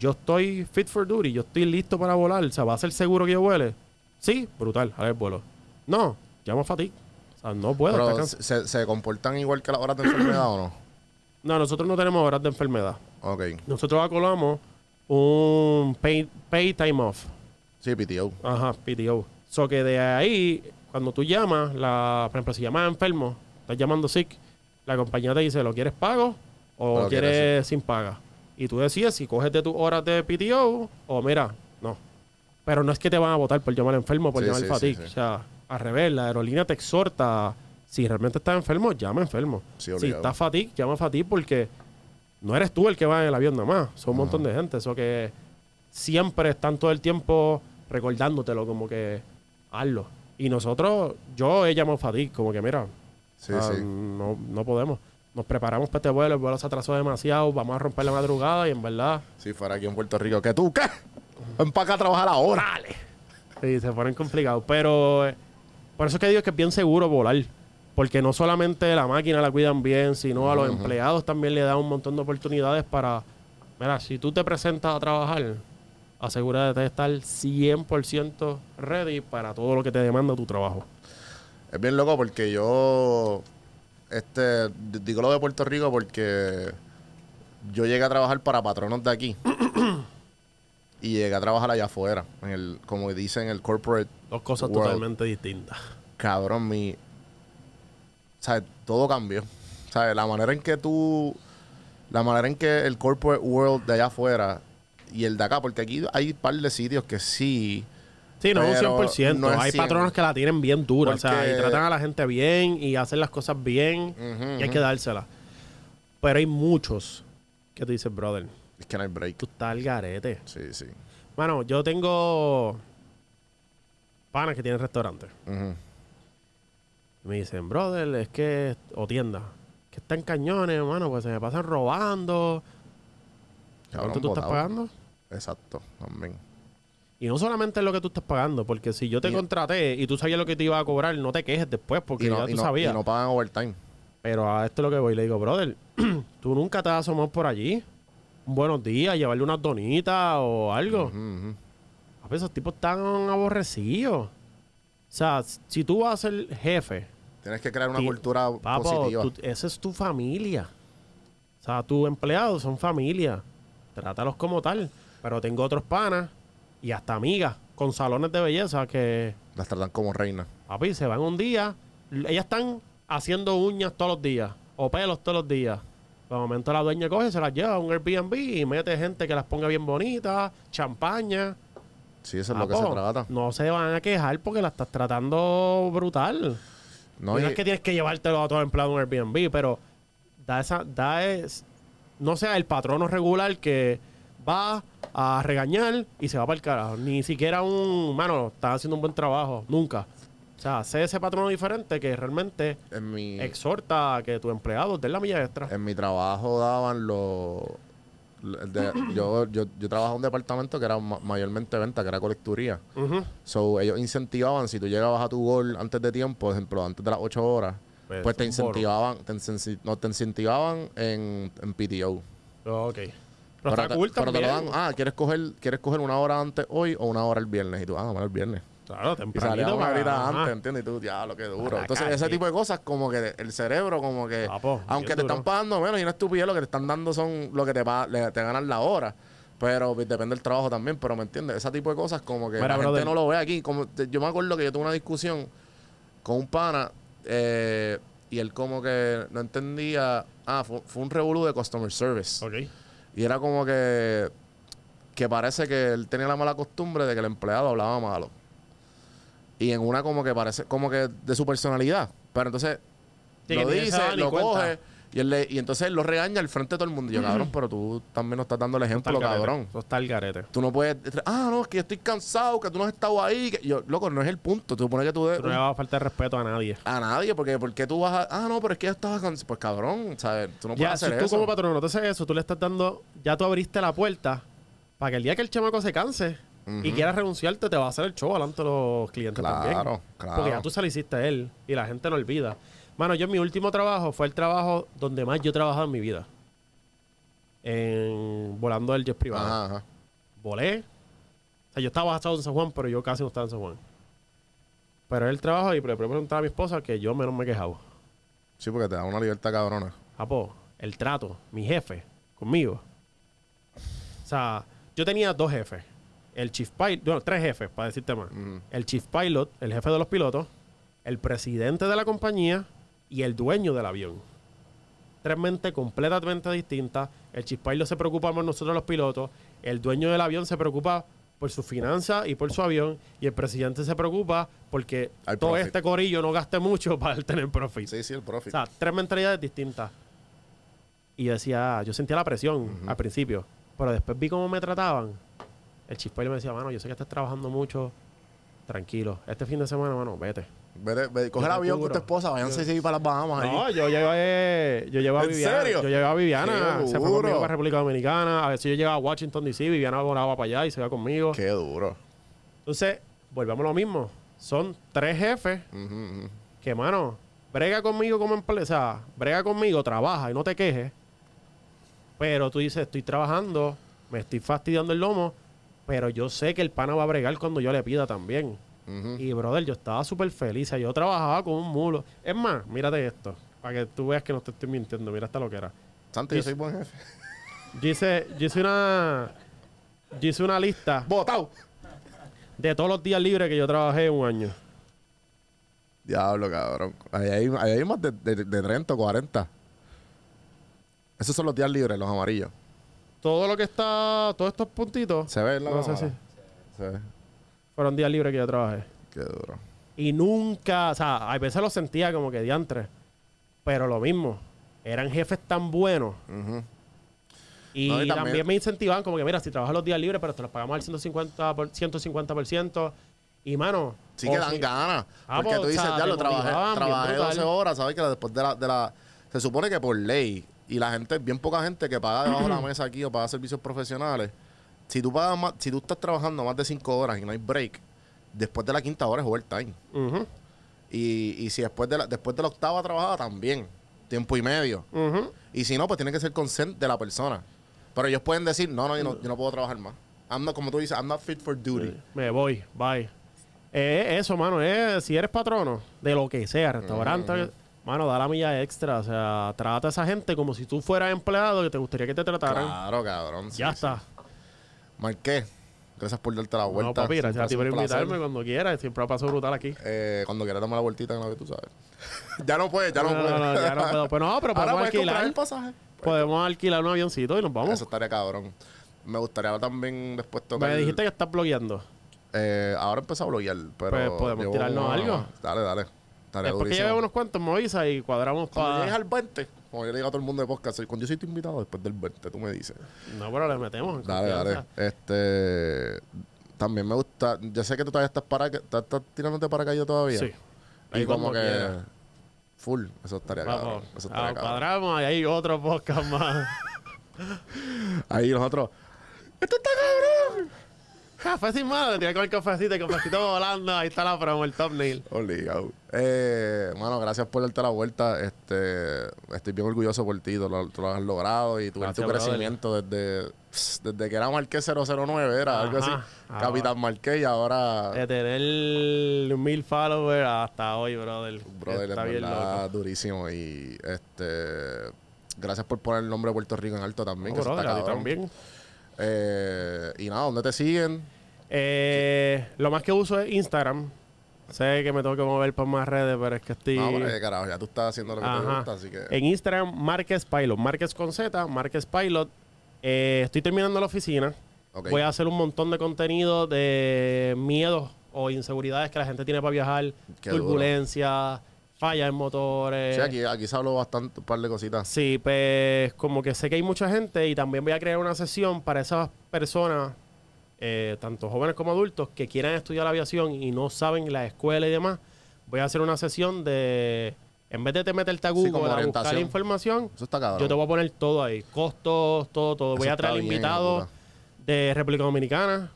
Speaker 1: Yo estoy fit for duty, yo estoy listo para volar, o sea, ¿va a ser seguro que yo vuele? Sí, brutal, a ver vuelo. No,
Speaker 2: llamo a fatigue. O sea, no puedo. se, ¿se, comportan igual que las horas de enfermedad o no?
Speaker 1: No, nosotros no tenemos horas de enfermedad.
Speaker 2: Ok. Nosotros acolamos un
Speaker 1: pay, time off. Sí, PTO. Ajá, PTO. So que de ahí, cuando tú llamas, la, por ejemplo, si llamas enfermo, estás llamando sick, la compañía te dice, ¿lo quieres pago o quieres, sin paga? Y tú decides si coges de tus horas de PTO o mira, no. Pero no es que te van a votar por llamar enfermo, por llamar fatigue. o sea, al revés, la aerolínea te exhorta, si realmente estás enfermo, llama enfermo. si estás fatigue, llama fatigue porque no eres tú el que va en el avión nada más, son un montón de gente, eso que siempre están todo el tiempo recordándotelo, como que hazlo. Y nosotros, yo he llamado Fadik... como que mira, ah, No, no podemos nos preparamos para este vuelo, el vuelo se atrasó demasiado, vamos a romper la madrugada y en verdad. Si fuera aquí en Puerto Rico, ¿qué tú qué?
Speaker 2: Ven para acá a trabajar ahora. Dale.
Speaker 1: Sí, se ponen complicados. Pero eh, por eso es que digo que es bien seguro volar porque no solamente la máquina la cuidan bien, sino a los empleados también le dan un montón de oportunidades para, mira, si tú te presentas a trabajar, asegúrate de estar 100% ready para todo lo que te demanda tu trabajo.
Speaker 2: Es bien loco porque yo, este, digo lo de Puerto Rico porque yo llegué a trabajar para patronos de aquí. y llegué a trabajar allá afuera, en el, como dicen, el corporate. Dos cosas totalmente distintas. Cabrón, mi, ¿sabes? todo cambió. ¿Sabes? La manera en que tú, la manera en que el corporate world de allá afuera y el de acá, porque aquí hay un par de sitios que sí. Sí, no un 100%. hay patrones que
Speaker 1: la tienen bien dura, o sea, y tratan a la gente bien y hacen las cosas bien y hay que dársela. Pero hay muchos que te dices, brother. Es que no hay break. Tú estás al garete. Sí, sí. Bueno, yo tengo panas que tienen restaurantes me dicen, brother, es que, o tienda, que están cañones, hermano, pues se me pasan robando. ¿Cuánto tú estás pagando?
Speaker 2: Exacto, también.
Speaker 1: Y no solamente es lo que tú estás pagando, porque si yo te contraté y tú sabías lo que te iba a cobrar, no te quejes después, porque no, ya tú sabías. Y no pagan overtime. Pero a esto es lo que voy. Le digo, brother, tú nunca te vas a asomar por allí. Buenos días, llevarle unas donitas o algo. A veces los tipos están aborrecidos. O sea, si tú vas a ser jefe
Speaker 2: Tienes que crear una cultura positiva.
Speaker 1: esa es tu familia. O sea, tus empleados son familia. Trátalos como tal. Pero tengo otros panas y hasta amigas con salones de belleza que. Las tratan como reinas. Papi, se van un día. Ellas están haciendo uñas todos los días o pelos todos los días. De momento la dueña coge, se las lleva a un Airbnb y mete gente que las ponga bien bonitas, champaña.
Speaker 2: Sí, eso es lo que se trata.
Speaker 1: No se van a quejar porque la estás tratando brutal. No, es que tienes que llevártelo a todo empleado en Airbnb, pero da esa, da es, no sea el patrono regular que va a regañar y se va para el carajo. Ni siquiera un, mano, está haciendo un buen trabajo, nunca. O sea, sé ese patrono
Speaker 2: diferente que realmente exhorta a que tu empleado dé la milla extra. En mi trabajo daban los yo, yo, yo, trabajaba en un departamento que era mayormente venta, que era colecturía. So, ellos incentivaban, si tú llegabas a tu gol antes de tiempo, por ejemplo, antes de las 8 horas, pues, pues te incentivaban, te, no, te incentivaban en, en PTO. Oh, ok.
Speaker 1: Pero, te, lo dan,
Speaker 2: ah, ¿quieres coger, ¿quieres coger una hora antes hoy o una hora el viernes? Y tú, a ah, tomar el viernes. Claro, tempranito. Y salía antes, ¿entiendes? Y tú, ya, lo que duro. Entonces, ese tipo de cosas, como que el cerebro, como que. Ah, pues, aunque te están pagando menos y tu piel, lo que te están dando son lo que te, te ganan la hora. Pero pues, depende del trabajo también, pero ¿me entiendes? Ese tipo de cosas, como que Mira, no lo ve aquí. Como, yo me acuerdo que yo tuve una discusión con un pana eh, y él, como que no entendía. Ah, fue, un revolú de customer service. Ok. Y era como que. Que parece que él tenía la mala costumbre de que el empleado hablaba malo y en una como que parece como que de su personalidad. Pero entonces lo dice, lo coge y, entonces lo regaña al frente de todo el mundo. yo, cabrón, pero tú también nos estás dando el ejemplo, cabrón. Eso está el garete. Tú no puedes. Ah, no, es que yo estoy cansado, que tú no has estado ahí. yo, loco, no es el punto. Tú supones que tú. no le vas a faltar respeto a nadie. A nadie, porque porque tú vas a. Ah, no, pero es que yo estaba cansado. Pues cabrón, ¿sabes? Tú no puedes ya, hacer si tú como patrón
Speaker 1: no te haces eso, tú le estás dando. Ya tú abriste la puerta
Speaker 2: para que el día que el chamaco se canse
Speaker 1: y quieras renunciarte, te va a hacer el show adelante de los clientes claro, también. Claro, claro. Porque ya tú saliste a él y la gente no olvida. Mano, yo mi último trabajo fue el trabajo donde más yo he trabajado en mi vida. En, volando el jet privado. Ajá, Volé. O sea, yo estaba Hasta en San Juan, pero yo casi no estaba en San Juan. Pero el trabajo, y le preguntaba a mi esposa que yo menos me quejaba. Sí, porque te da una libertad cabrona. Apo, el trato, mi jefe, conmigo. O sea, yo tenía dos jefes el chief pilot, bueno, tres jefes, para decirte más. El chief pilot, el jefe de los pilotos, el presidente de la compañía y el dueño del avión. Tres mentes completamente distintas. El chief pilot se preocupa por nosotros los pilotos, el dueño del avión se preocupa por su finanza y por su avión, y el presidente se preocupa porque todo este corillo no gaste mucho para tener profit. Sí, sí, el profit. O sea, tres mentalidades distintas. Y yo decía, yo sentía la presión al principio, pero después vi cómo me trataban el le me decía, mano, yo sé que estás trabajando mucho, tranquilo. Este fin de semana, mano, vete. Vete, coge el avión con tu esposa,
Speaker 2: váyanse a ir para las Bahamas. No,
Speaker 1: yo llevé, yo a Viviana. Serio? Yo llevo a Viviana, se fue conmigo para República Dominicana. A ver si yo llegaba a Washington DC, Viviana volaba para allá y se va conmigo. Qué duro. Entonces, volvemos a lo mismo. Son tres jefes que, mano, brega conmigo como empresa, brega conmigo, trabaja y no te quejes. Pero tú dices, estoy trabajando, me estoy fastidiando el lomo pero yo sé que el pana va a bregar cuando yo le pida también. Y, brother, yo estaba súper feliz. yo trabajaba con un mulo. Es más, mírate esto. Para que tú veas que no te estoy mintiendo. Mira hasta lo que era. Santi, yo, soy buen jefe. Yo una... Yo una lista. ¡Botado!
Speaker 2: De todos los días libres que yo trabajé un año. Diablo, cabrón. Ahí hay, más de, de 30 o 40. Esos son los días libres, los amarillos todo lo que está, todos estos puntitos. Se ve no sé si.
Speaker 1: Se ve. Fueron días libres que yo trabajé. Qué duro. Y nunca, o sea, a veces lo sentía como que diantre. Pero lo mismo, eran jefes tan buenos.
Speaker 2: Y, también,
Speaker 1: me incentivaban como que, mira, si trabajas los días libres, pero te los pagamos al 150%. Por, 150% y, mano... Sí que oh, dan ganas. Ah, porque pues, tú dices, ya lo trabajé, trabajé 12
Speaker 2: horas, ¿sabes? Que después de la, de la... Se supone que por ley y la gente, bien poca gente que paga debajo de la mesa aquí o paga servicios profesionales. Si tú, pagas más, si tú estás trabajando más de cinco horas y no hay break, después de la quinta hora es overtime. time y, si después de, la, después de la octava trabajada también, tiempo y medio. Y si no, pues tiene que ser consent de la persona. Pero ellos pueden decir, no, no, yo no, puedo trabajar más. I'm como tú dices, I'm not fit for duty. Me voy, bye. eso, mano,
Speaker 1: eh, si eres patrono de lo que sea, restaurante, mano, da la milla extra. O sea, trata a esa gente como si tú fueras empleado
Speaker 2: que te gustaría que te trataran. Claro, cabrón. ya está. Marqué. Gracias por darte la vuelta. No, papi, gracias a ti por invitarme cuando quieras. Siempre ha pasado brutal aquí. Eh, cuando quieras tomar la vueltita, en lo que tú sabes. ya no puedes, ya no, puedes. No, ya no puedo. Pero pues no, pero Ahora podemos alquilar. El pasaje. Podemos alquilar un avioncito y nos vamos. Eso estaría cabrón. Me gustaría también después tocar. Me dijiste que estás blogueando. Eh, ahora empezó a bloguear, pero. Pues podemos tirarnos algo. Dale, dale. Después que lleve unos cuantos, me y cuadramos Cuando llegues al 20, como yo le digo a todo el mundo de podcast, cuando yo soy tu invitado después del 20, tú me dices.
Speaker 1: No, pero le metemos. Dale, dale.
Speaker 2: Este. También me gusta. ya sé que tú todavía estás tirándote para yo todavía. Sí. Y como que. Full. Eso estaría cabrón. Eso estaría
Speaker 1: cuadramos y hay otro podcast más.
Speaker 2: Ahí los otros ¡Esto está cabrón! café sin mano, te con el cafecito, el cafecito volando, ahí está la promo, el thumbnail. Obligado. Eh, mano, gracias por darte la vuelta. Este, estoy bien orgulloso por ti, tú lo, has logrado y tu, crecimiento desde, desde que era Marqués 009, era algo así. Capitán Marqués y ahora... De
Speaker 1: tener mil followers hasta hoy, brother.
Speaker 2: está bien loco. durísimo y este... Gracias por poner el nombre de Puerto Rico en alto también. que está a ti también. Eh, y nada, ¿dónde te siguen?
Speaker 1: Eh, lo más que uso es Instagram. Sé que me tengo que mover por más redes, pero es que estoy. No, carajo,
Speaker 2: ya tú estás haciendo lo que te gusta, así que.
Speaker 1: En Instagram, Marques Pilot. Marques con Z, Marques Pilot. Eh, estoy terminando la oficina. Voy a hacer un montón de contenido de miedos o inseguridades que la gente tiene para viajar, turbulencia, fallas en motores. Sí, aquí,
Speaker 2: aquí se habló bastante, un par de cositas. Sí, pues como que
Speaker 1: sé que hay mucha gente y también voy a crear una sesión para esas personas eh, tanto jóvenes como adultos, que quieran estudiar aviación y no saben la escuela y demás, voy a hacer una sesión de. En vez de te meterte a Google a buscar la información, Eso está yo te voy a poner todo ahí: costos, todo, todo. voy a traer invitados de República Dominicana,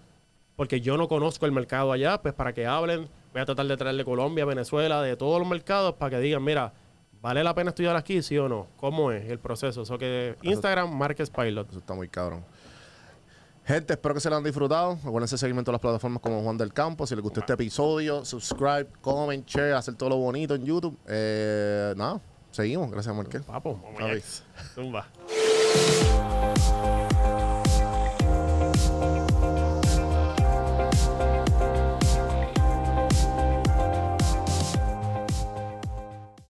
Speaker 1: porque yo no conozco el mercado allá, pues para que hablen. Voy a tratar de traer de Colombia, Venezuela, de todos los mercados, para que digan, mira, ¿Vale la pena estudiar aquí, sí o no? ¿Cómo es el proceso? Eso que Instagram,
Speaker 2: Marques Pilot. Eso está muy cabrón. Gente, espero que se lo han disfrutado. Recuerden seguirme en todas las plataformas como Juan del Campo. Si les gustó este episodio, subscribe, comment, share, hacer todo lo bonito en YouTube. Eh, nada, seguimos. Gracias, Marqués. Papo,
Speaker 1: Tumba.